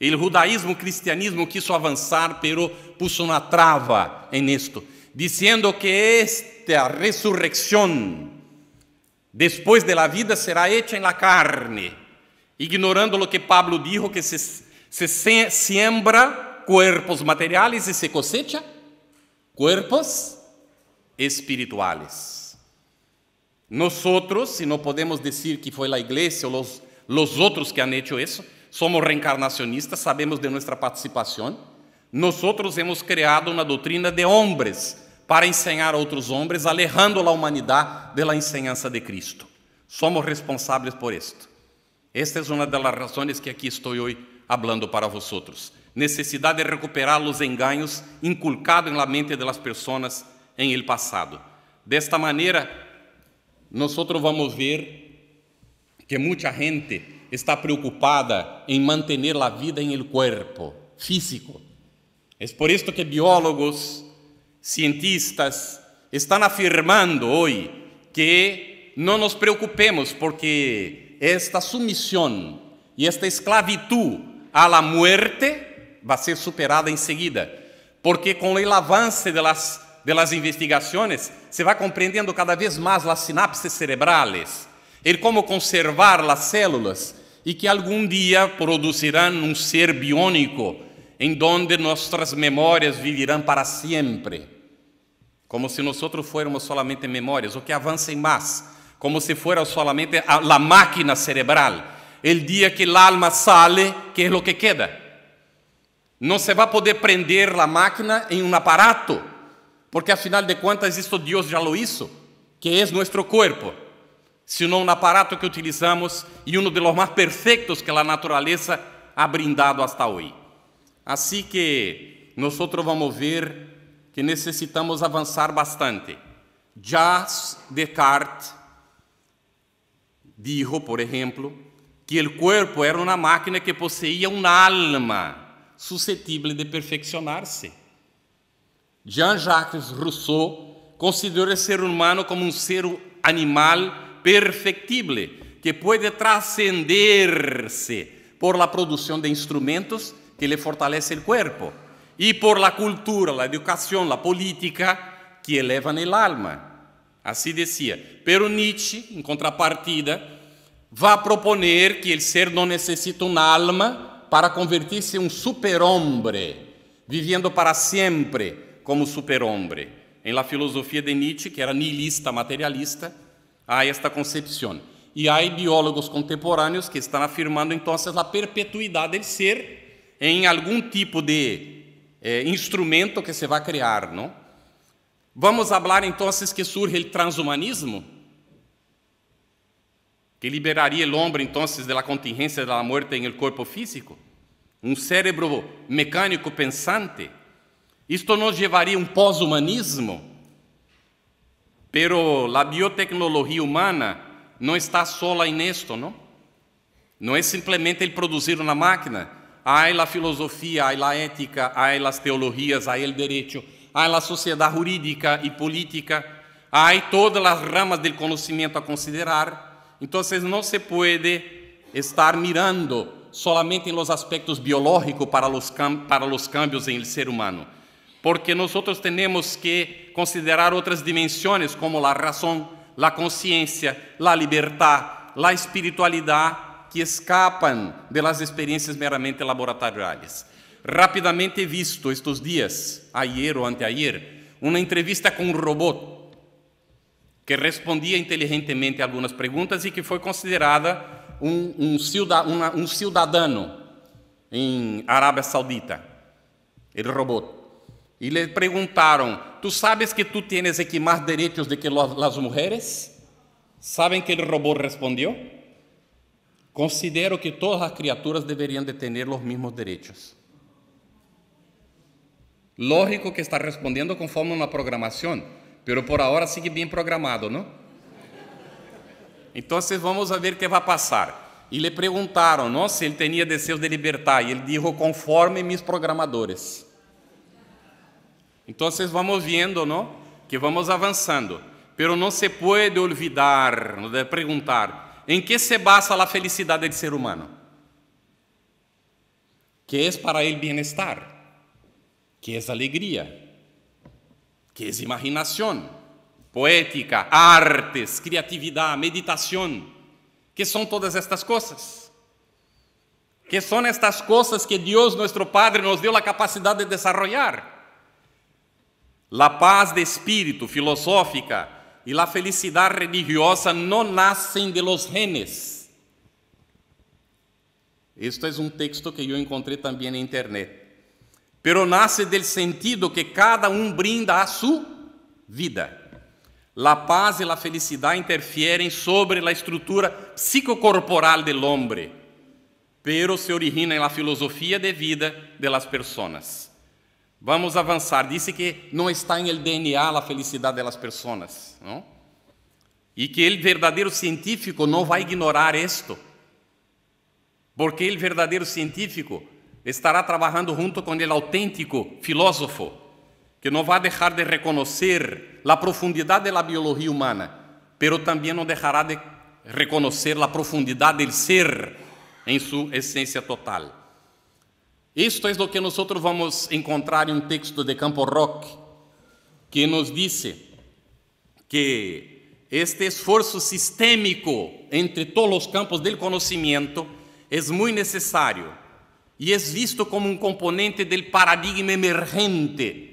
O judaísmo, o cristianismo quis avançar, pero puso uma trava en esto, dizendo que esta ressurreição, depois de la vida será hecha en la carne, ignorando lo que Pablo dijo que se, se siembra cuerpos materiales e se cosecha cuerpos espirituales. Nosotros, si no podemos decir que fue la iglesia o los, los otros que han hecho eso, somos reencarnacionistas, sabemos de nuestra participación. Nosotros hemos creado una doctrina de hombres para enseñar a otros hombres, alejando a la humanidad de la enseñanza de Cristo. Somos responsables por esto. Esta es una de las razones que aquí estoy hoy hablando para vosotros. Necessidade de recuperar los engaños inculcados em la mente de las personas el passado. De esta nós nosotros vamos ver que muita gente está preocupada em manter la vida em el cuerpo físico. É por isso que biólogos, cientistas, estão afirmando hoje que não nos preocupemos porque esta sumisión e esta esclavitud a la muerte Vai ser superada seguida, porque com o avanço das delas investigações, você vai compreendendo cada vez mais as sinapses cerebrais, e é como conservar as células e que algum dia produzirão um ser biônico em donde nossas memórias vivirão para sempre. Como se nós fôssemos solamente memórias, o que avancem mais, como se fosse solamente a, máquina cerebral. El dia que a alma sale, que é o que queda? Não se vai poder prender a máquina em um aparato, porque afinal de contas, isto Deus já lo hizo, que é nosso corpo, senão um aparato que utilizamos e um dos mais perfeitos que a natureza ha brindado hasta hoje. Assim que nós vamos ver que necessitamos avançar bastante. Já Descartes dijo, por exemplo, que o corpo era uma máquina que possuía uma alma suscetível de perfeccionar-se. Jean-Jacques Rousseau considera o ser humano como um ser animal perfectível, que pode transcender-se por la produção de instrumentos que lhe fortalecem o corpo e por la cultura, la educação, la política que elevam o alma. Assim dizia. Pero Nietzsche, em contrapartida, vai proponer que o ser não necessita um alma, para convertir-se em um super-homem, vivendo para sempre como super-homem. Em La Filosofia de Nietzsche, que era nihilista, materialista, há esta concepção. E há biólogos contemporâneos que estão afirmando, então, a perpetuidade do ser em algum tipo de eh, instrumento que se vai criar, não? Vamos falar, então, que surge o transhumanismo? que liberaria o homem, entonces de la contingencia de la muerte el cuerpo físico, um cérebro mecânico pensante. Isto nos levaria a pós poshumanismo, pero a biotecnologia humana não está sola en esto, Não é simplesmente simplemente el producir máquina, Há a filosofia, há a ética, há as teologias, há o direito, há a sociedade jurídica e política, há todas as ramas do conhecimento a considerar. Então, não se pode estar mirando solamente em los aspectos biológicos para los, para los cambios em el ser humano, porque nós temos que considerar outras dimensões como a razão, a consciência, a liberdade, a espiritualidade que escapam das experiências meramente laboratoriais. Rapidamente visto estes dias, ayer ou anteayer, uma entrevista com um robô que respondia inteligentemente a algumas perguntas e que foi considerada um, um, cidadano, um cidadano em Arábia Saudita, ele roubou. E lhe perguntaram: Tu sabes que tu tienes aqui mais direitos do que as mulheres? Sabem que ele robô respondeu? Considero que todas as criaturas deveriam de ter os mesmos direitos. Lógico que está respondendo conforme uma programação. Pero por ahora sigue bem programado, não? Então vamos ver o que vai passar. E lhe perguntaram ¿no? se ele tinha desejos de libertar. E ele disse: conforme mis programadores. Então vamos vendo ¿no? que vamos avançando. Pero não se pode olvidar, não de perguntar: em que se basa a felicidade do ser humano? Que é para ele bem-estar, que é alegria que é imaginação, poética, artes, criatividade, meditação. que são todas estas coisas? Que são estas coisas que Deus, nosso Padre nos deu a capacidade de desarrollar. La paz de espírito, filosófica e la felicidad religiosa não nacen de los genes. Este es um texto que eu encontrei também na internet pero nasce del sentido que cada um brinda a sua vida. La paz e la felicidade interferem sobre la estrutura psicocorporal del hombre, pero se origina en la filosofia de vida de las personas. Vamos avançar. Disse que não está em el DNA a felicidade delas pessoas, não? E que ele verdadeiro científico não vai ignorar isto, porque ele verdadeiro científico estará trabalhando junto com ele autêntico filósofo que não vai deixar de reconhecer a profundidade de la humana, pero também não deixará de reconhecer a profundidade del ser em sua essência total. Esto es é o que nós vamos encontrar em um texto de Campo Rock que nos diz que este esforço sistémico entre todos os campos do conhecimento é muito necessário e é visto como um componente do paradigma emergente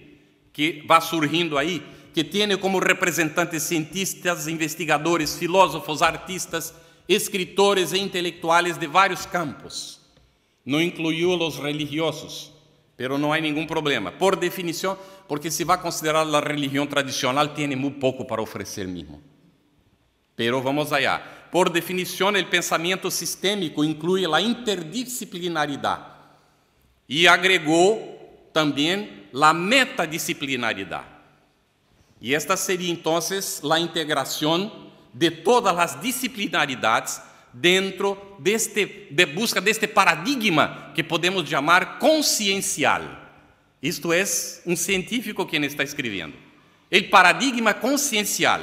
que vai surgindo aí, que tem como representantes cientistas, investigadores, filósofos, artistas, escritores e intelectuais de vários campos. Não incluiu os religiosos, pero não há nenhum problema. Por definição, porque se vai considerar a religião tradicional, tem muito pouco para oferecer mesmo. Pero vamos allá. Por definição, o pensamento sistêmico inclui a interdisciplinaridade e agregou também a metadisciplinaridade. E esta seria então a integração de todas as disciplinaridades dentro deste de busca deste paradigma que podemos chamar consciencial. Isto é um científico quem está escrevendo. O paradigma consciencial.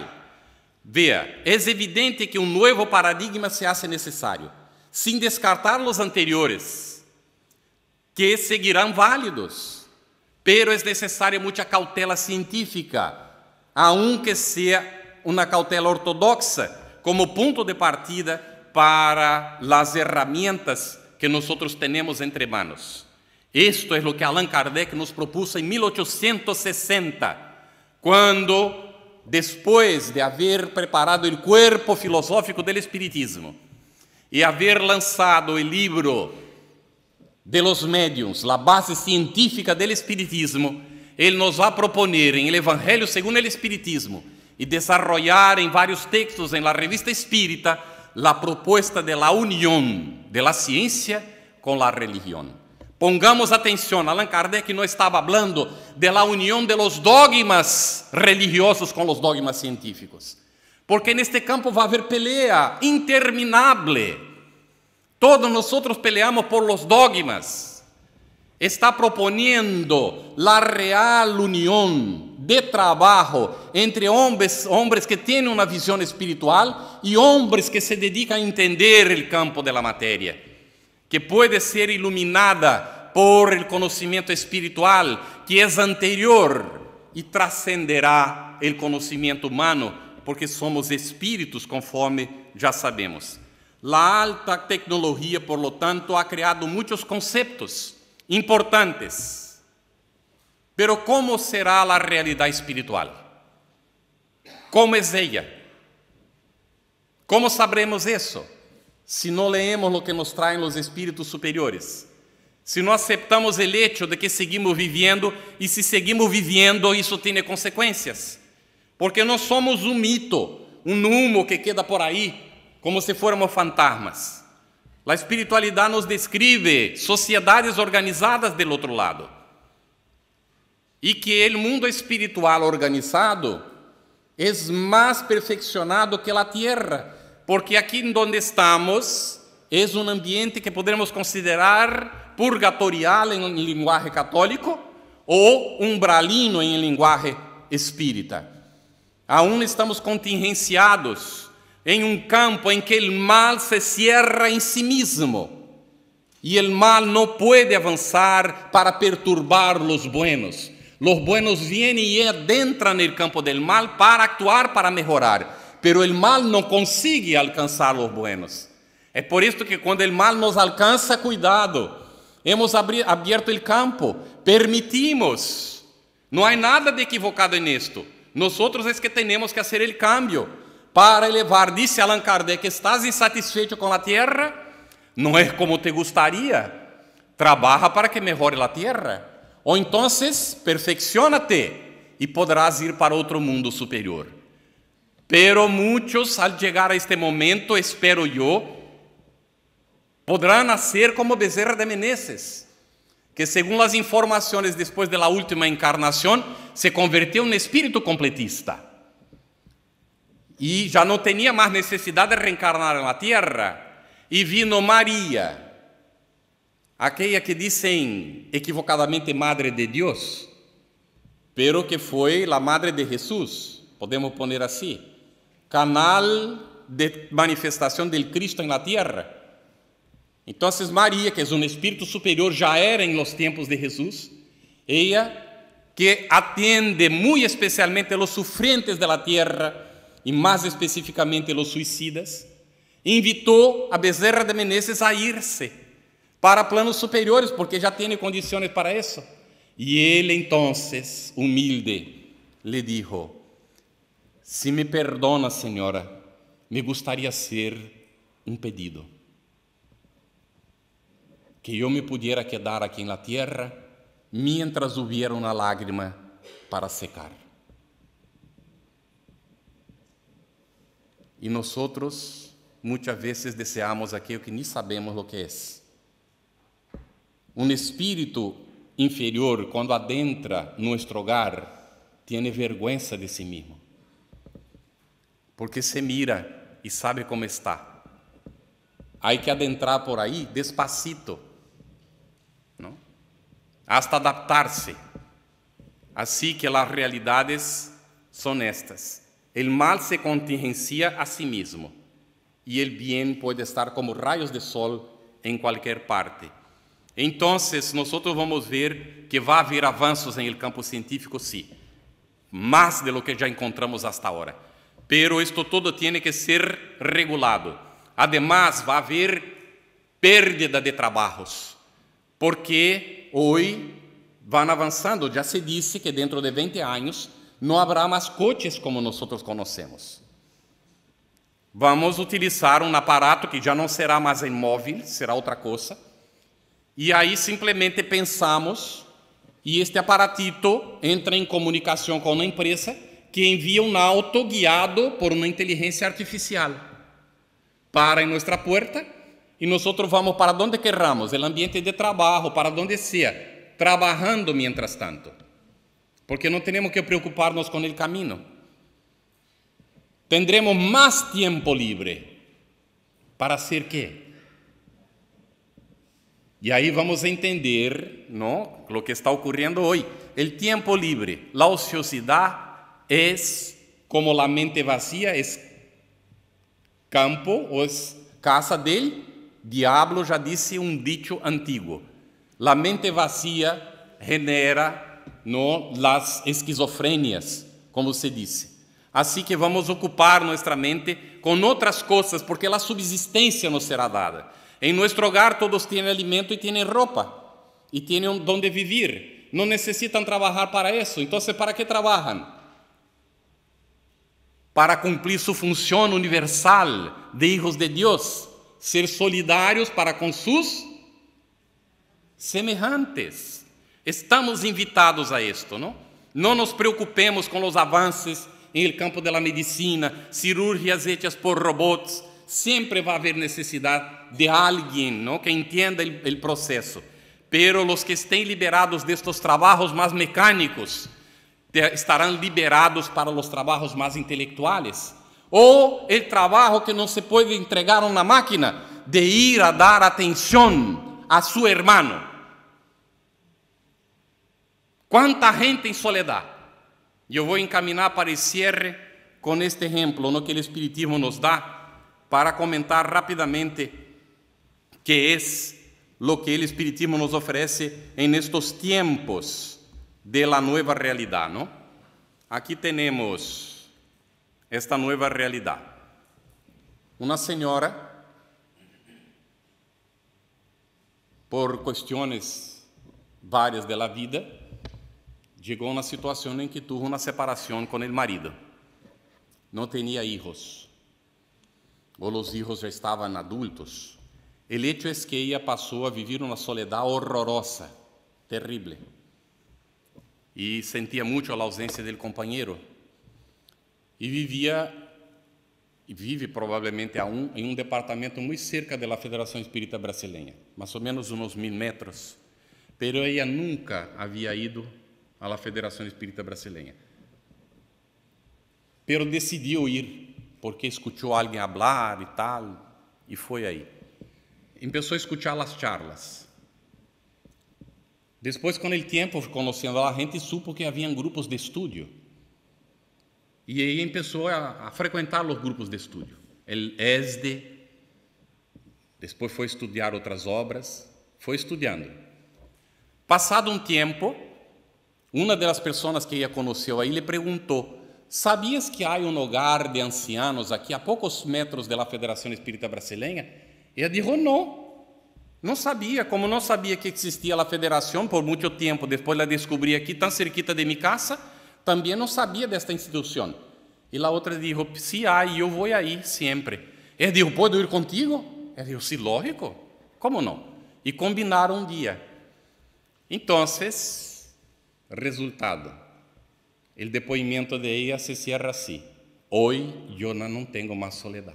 Veja, é evidente que um novo paradigma se hace necessário, sem descartar os anteriores que seguirão válidos, pero é necessária muita cautela científica, aunque seja uma cautela ortodoxa, como ponto de partida para as ferramentas que nós temos entre manos. Isto é o que Allan Kardec nos propôs em 1860, quando, depois de haver preparado o corpo filosófico do Espiritismo e haver lançado o livro de los médiums, la base científica del espiritismo, ele nos vai proponer em El Evangelho segundo el Espiritismo e desarrollar em vários textos em la revista espírita la proposta de la unión de la ciencia con la religión. Pongamos atenção, Allan Kardec não estava falando de la união de los dogmas religiosos com los dogmas científicos, porque neste campo vai haver pelea interminável Todos nós peleamos por los dogmas. Está proponiendo la real unión de trabajo entre hombres, hombres que tienen una visión espiritual y hombres que se dedican a entender el campo de la materia, que puede ser iluminada por el conocimiento espiritual que es anterior e transcenderá o conhecimento humano, porque somos espíritos, conforme já sabemos. La alta tecnología, por lo tanto, ha creado muchos conceptos importantes. Pero ¿cómo será la realidad espiritual? ¿Cómo es ella? ¿Cómo sabremos eso? Si no leemos lo que nos traen los espíritus superiores. Se não aceptamos o hecho de que seguimos vivendo, e se seguimos vivendo, isso tem consequências. Porque não somos um mito, um humo que queda por aí, como se formos fantasmas. A espiritualidade nos descreve sociedades organizadas do outro lado. E que o mundo espiritual organizado é mais perfeccionado que a Terra, porque aqui onde estamos é um ambiente que podemos considerar purgatorial em linguagem católico ou umbralino em linguagem espírita. Aún estamos contingenciados em um campo em que o mal se cierra em si mesmo e o mal não pode avançar para perturbar os buenos. Os buenos vêm e adentran no campo do mal para actuar, para melhorar, pero o mal não consegue alcançar os buenos. É por isso que quando o mal nos alcança, cuidado. Hemos aberto o campo, permitimos. Não há nada de equivocado en Nós outros é que temos que fazer o cambio para elevar, disse Allan Kardec: Estás insatisfeito com a terra? Não é como te gostaria? Trabalha para que melhore a terra. Ou então, perfecciona-te e poderás ir para outro mundo superior. Pero muitos, al chegar a este momento, espero eu, podrão nascer como Bezerra de Menezes, que, segundo as informações depois da última encarnação, se converteu em espírito completista e já não tinha mais necessidade de reencarnar na Terra, e vino Maria, aquela que dizem equivocadamente Madre de Deus, pero que foi a Madre de Jesus, podemos poner assim, canal de manifestação del Cristo na Terra. Então, Maria, que é um espírito superior, já era em los tempos de Jesus, ela que atende muito especialmente a los da de la tierra, e mais especificamente os suicidas, invitou a Bezerra de Menezes a ir-se para planos superiores, porque já tem condições para isso. E ele, então, humilde, lhe dijo: Se me perdona, senhora, me gostaria ser um pedido. Que eu me pudiera quedar aqui na terra, mientras hubiera uma lágrima para secar. E nós outros muitas vezes desejamos aquilo que nem sabemos o que é. Um espírito inferior, quando adentra nosso hogar, tem vergonha de si mesmo. Porque se mira e sabe como está. Aí que adentrar por aí despacito, não? hasta adaptar-se. Assim que as realidades são estas. El mal se contingencia a sí mismo y el bien puede estar como rayos de sol en cualquier parte. Entonces, nosotros vamos ver que va a haber avanços en el campo científico, sí, más de lo que ya encontramos hasta ahora. Pero esto todo tiene que ser regulado. Además, va a haber pérdida de trabajos, porque hoy van avanzando. Ya se disse que dentro de 20 años não haverá mais coches como nós conhecemos. Vamos utilizar um aparato que já não será mais imóvel, será outra coisa. E aí simplesmente pensamos e este aparatito entra em comunicação com uma empresa que envia um auto guiado por uma inteligência artificial para em nossa porta e nós vamos para onde querramos, o ambiente de trabalho, para onde seja, trabalhando mientras tanto. porque no tenemos que preocuparnos con el camino. Tendremos más tiempo libre para hacer qué. Y ahí vamos a entender, ¿no? Lo que está ocurriendo hoy. El tiempo libre, la ociosidad es como la mente vacía, es campo o es casa del diablo, ya dice un dicho antiguo. La mente vacía genera no las esquizofrenias, como se disse. Assim que vamos ocupar nossa mente com outras coisas, porque a subsistência nos será dada. Em nosso hogar todos têm alimento e têm roupa e têm onde vivir. Não necessitam trabalhar para isso. Então, para que trabalham? Para cumprir sua função universal de hijos de Deus, ser solidários para com seus semejantes. Estamos invitados a esto, não? Não nos preocupemos com os avanços em campo da medicina, cirurgias hechas por robots. Sempre vai haver necessidade de alguém não? que entenda o processo. Pero os que estén liberados destes trabalhos mais mecânicos estarão liberados para os trabalhos mais intelectuais. Ou o trabalho que não se pode entregar a uma máquina, de ir a dar atenção a seu hermano. Quanta gente em soledade! Eu vou encaminhar para o cierre com este exemplo, ¿no? que o espiritismo nos dá, para comentar rápidamente que é lo que o espiritismo nos oferece em estos tiempos de la nueva realidade. ¿no? temos esta nueva realidade. Uma senhora por questões várias de la vida, Llegó na situação em que tuvo uma separação com o marido. Não tinha hijos. Ou os hijos já estavam adultos. O hecho es que ella passou a vivir uma soledade horrorosa, terrible. e sentia muito a ausência do companheiro. E vivia, e vive provavelmente a um, em um departamento muito cerca da Federação Espírita Brasileira, mais ou menos uns mil metros. Pero ela nunca havia ido à la Federação Espírita Brasileira. Pero decidiu ir porque escutou alguém falar e tal, e foi aí. Começou a escutar as charlas. Depois, com o tempo, conhecendo a gente, supo que havia grupos de estudo. E aí começou a, a frequentar os grupos de estudo. El ESDE, depois foi estudar outras obras, foi estudando. Passado um tempo, uma das pessoas que ela conheceu aí lhe perguntou: Sabias que há um lugar de ancianos aqui a poucos metros da Federação Espírita Brasileira? Ele ela disse: Não. Não sabia, como não sabia que existia a federação por muito tempo, depois la descobri aqui, tão cerquita de minha casa, também não sabia desta instituição. E a outra disse: Sim, há e eu vou aí sempre. Ele disse: Pode ir contigo? Ele disse: Sim, lógico. Como não? E combinaram um dia. Então, Resultado: o depoimento de ela se cierra assim. Hoje eu não tenho mais soledad.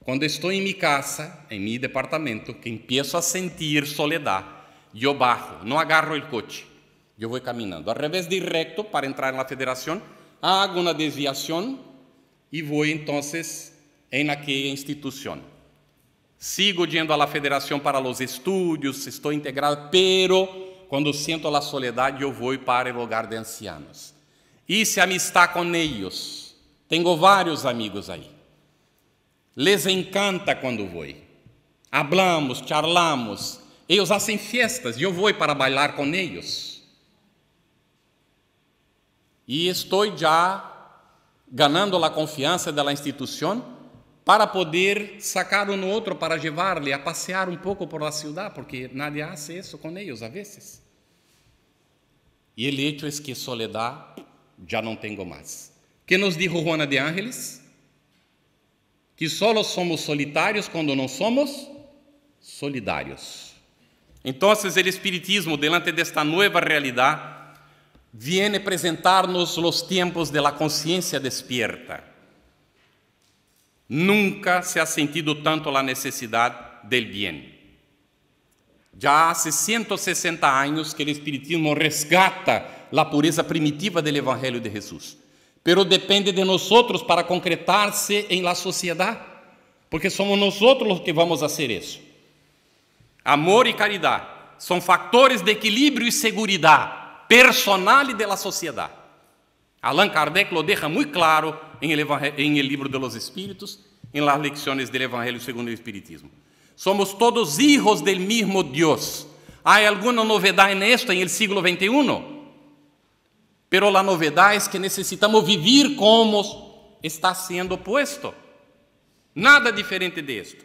Quando estou em minha casa, em meu departamento, que empiezo a sentir soledad, eu bajo, não agarro o coche, eu vou caminhando, al revés de para entrar na federação, hago uma desviação e vou então em aquela instituição. Sigo indo à federação para os estudos, estou integrado, pero quando sinto a soledade, eu vou para o lugar de ancianos. se amistar com eles. Tenho vários amigos aí. Les encanta quando vou. Hablamos, charlamos. Eles fazem festas e eu vou para bailar com eles. E estou já ganhando a confiança da instituição para poder sacar um outro para levar-lhe a passear um pouco por la cidade, porque nadie hace isso com eles a vezes. E eleito es é que soledad já não tenho mais. Que nos dijo Juana de Ángeles? Que solo somos solitários quando não somos solidários. Então, o Espiritismo, delante desta nova realidade, viene apresentar-nos os tempos de la consciência despierta. Nunca se ha sentido tanto a necessidade del bien. Já há 160 anos que o espiritismo resgata a pureza primitiva del Evangelho de Jesús, pero depende de nós para concretar-se em la sociedade, porque somos nós outros que vamos a ser isso. Amor e caridade são factores de equilíbrio e segurança personal e da sociedade. Allan Kardec lo deja muito claro em el, em el Libro de los Espíritos, em las lecciones del Evangelho segundo o Espiritismo. Somos todos hijos del mismo Dios. Há alguma novidade en esto en el siglo XXI? Pero la novedad es que necesitamos vivir como está sendo puesto. Nada diferente de esto.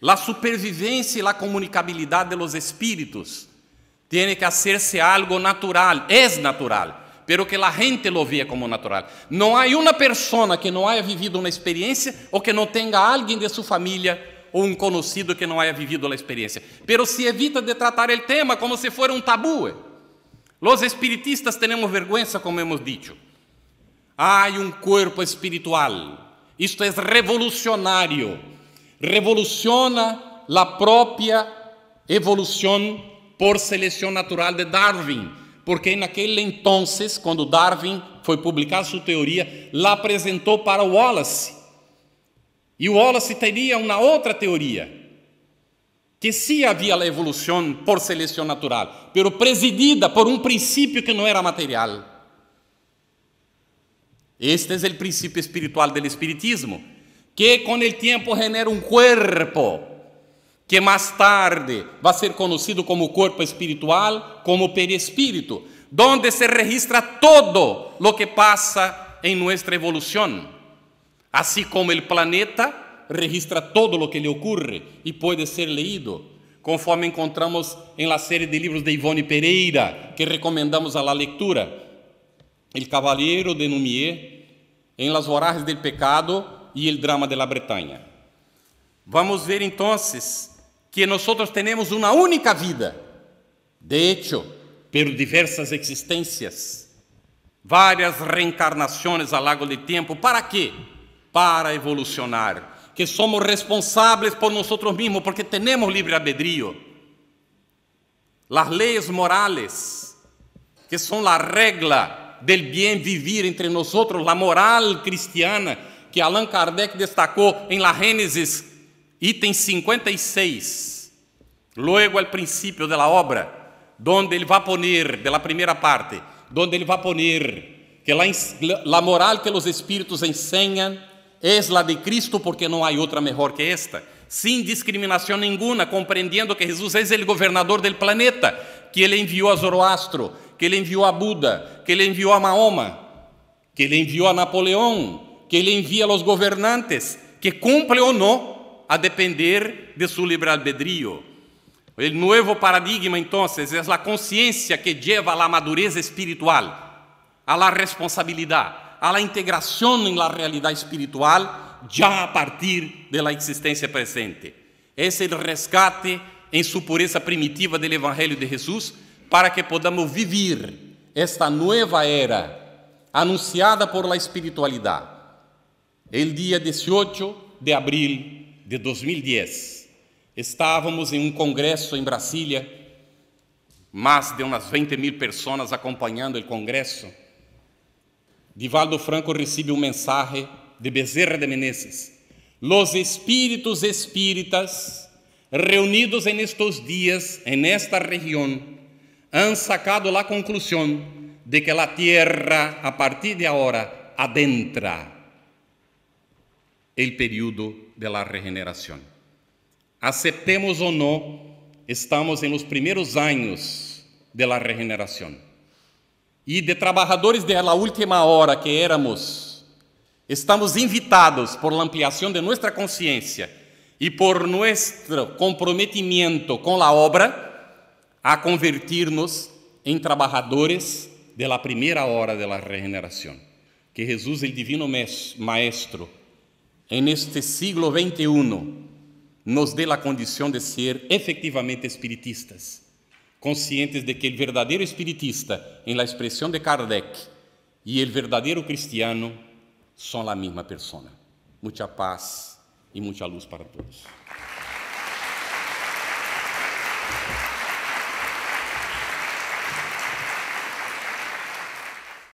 La supervivência e la comunicabilidade de los espíritos tiene que hacerse algo natural, es natural, pero que la gente lo vea como natural. Não há uma persona que não haya vivido uma experiência ou que não tenga alguém de su familia ou um conhecido que não haya é vivido a experiência. Pero se evita de tratar o tema como se fuera um tabu. Eh. Los espiritistas tenemos vergüenza, como hemos dicho. Hay um corpo espiritual. Isto é revolucionário. Revoluciona a própria evolução por seleção natural de Darwin, porque naquele entonces, quando Darwin foi publicar sua teoria, la apresentou para Wallace. E o Wallace teria uma outra teoria que sim havia a evolução por seleção natural, pero presidida por um princípio que não era material. Este é o princípio espiritual do espiritismo, que com o tempo genera um corpo que mais tarde vai ser conhecido como corpo espiritual, como perispírito, onde se registra todo lo que passa em nossa evolução. Assim como o planeta registra todo o que lhe ocorre e pode ser leído, conforme encontramos em la série de livros de Ivone Pereira, que recomendamos a la lectura. El Caballero de Numier, em las Vorajes del Pecado e El Drama de la Bretaña. Vamos ver então, que nós temos uma única vida, de hecho, pero diversas existências, várias reencarnações a largo de tempo. ¿Para qué? para evolucionar, que somos responsáveis por nós mesmos, porque temos livre albedrío. As leis morales, que são a regra do bem vivir entre nós, a moral cristiana que Allan Kardec destacou em la Génesis, item 56, Logo al principio da obra, donde ele vai pôr, poner, de la parte, onde ele vai a poner que a moral que os espíritos ensinam é a de Cristo porque não há outra melhor que esta, sem discriminação nenhuma, compreendendo que Jesus é o governador do planeta, que ele enviou a Zoroastro, que ele enviou a Buda, que ele enviou a Mahoma, que ele enviou a Napoleão, que ele envia os governantes, que cumple ou não, a depender de seu livre-albedrío. O novo paradigma, então, é a consciência que leva à madureza espiritual, à responsabilidade a la integración en la realidad espiritual ya a partir de la existencia presente. Es el rescate en su pureza primitiva del Evangelio de Jesús para que podamos vivir esta nueva era anunciada por la espiritualidad. El día 18 de abril de 2010 estávamos em um congresso em Brasília, mais de umas 20 mil pessoas acompanhando o congresso. Divaldo Franco recebe um mensagem de Bezerra de Menezes. Los espíritos espíritas reunidos em estos dias, em esta região han sacado la conclusión de que la tierra a partir de ahora adentra el período de la regeneración. Aceptemos ou no, estamos en los primeros años de la regeneración e de trabalhadores de última hora que éramos, estamos invitados por la ampliação de nossa consciência e por nosso comprometimento com a obra a convertir-nos em trabalhadores de la primeira hora de la regeneração. Que Jesus, el divino maestro, en este siglo XXI, nos dê a condição de ser efetivamente espiritistas conscientes de que o verdadeiro espiritista, em la expressão de Kardec, e o verdadeiro cristiano são a mesma pessoa. Muita paz e muita luz para todos.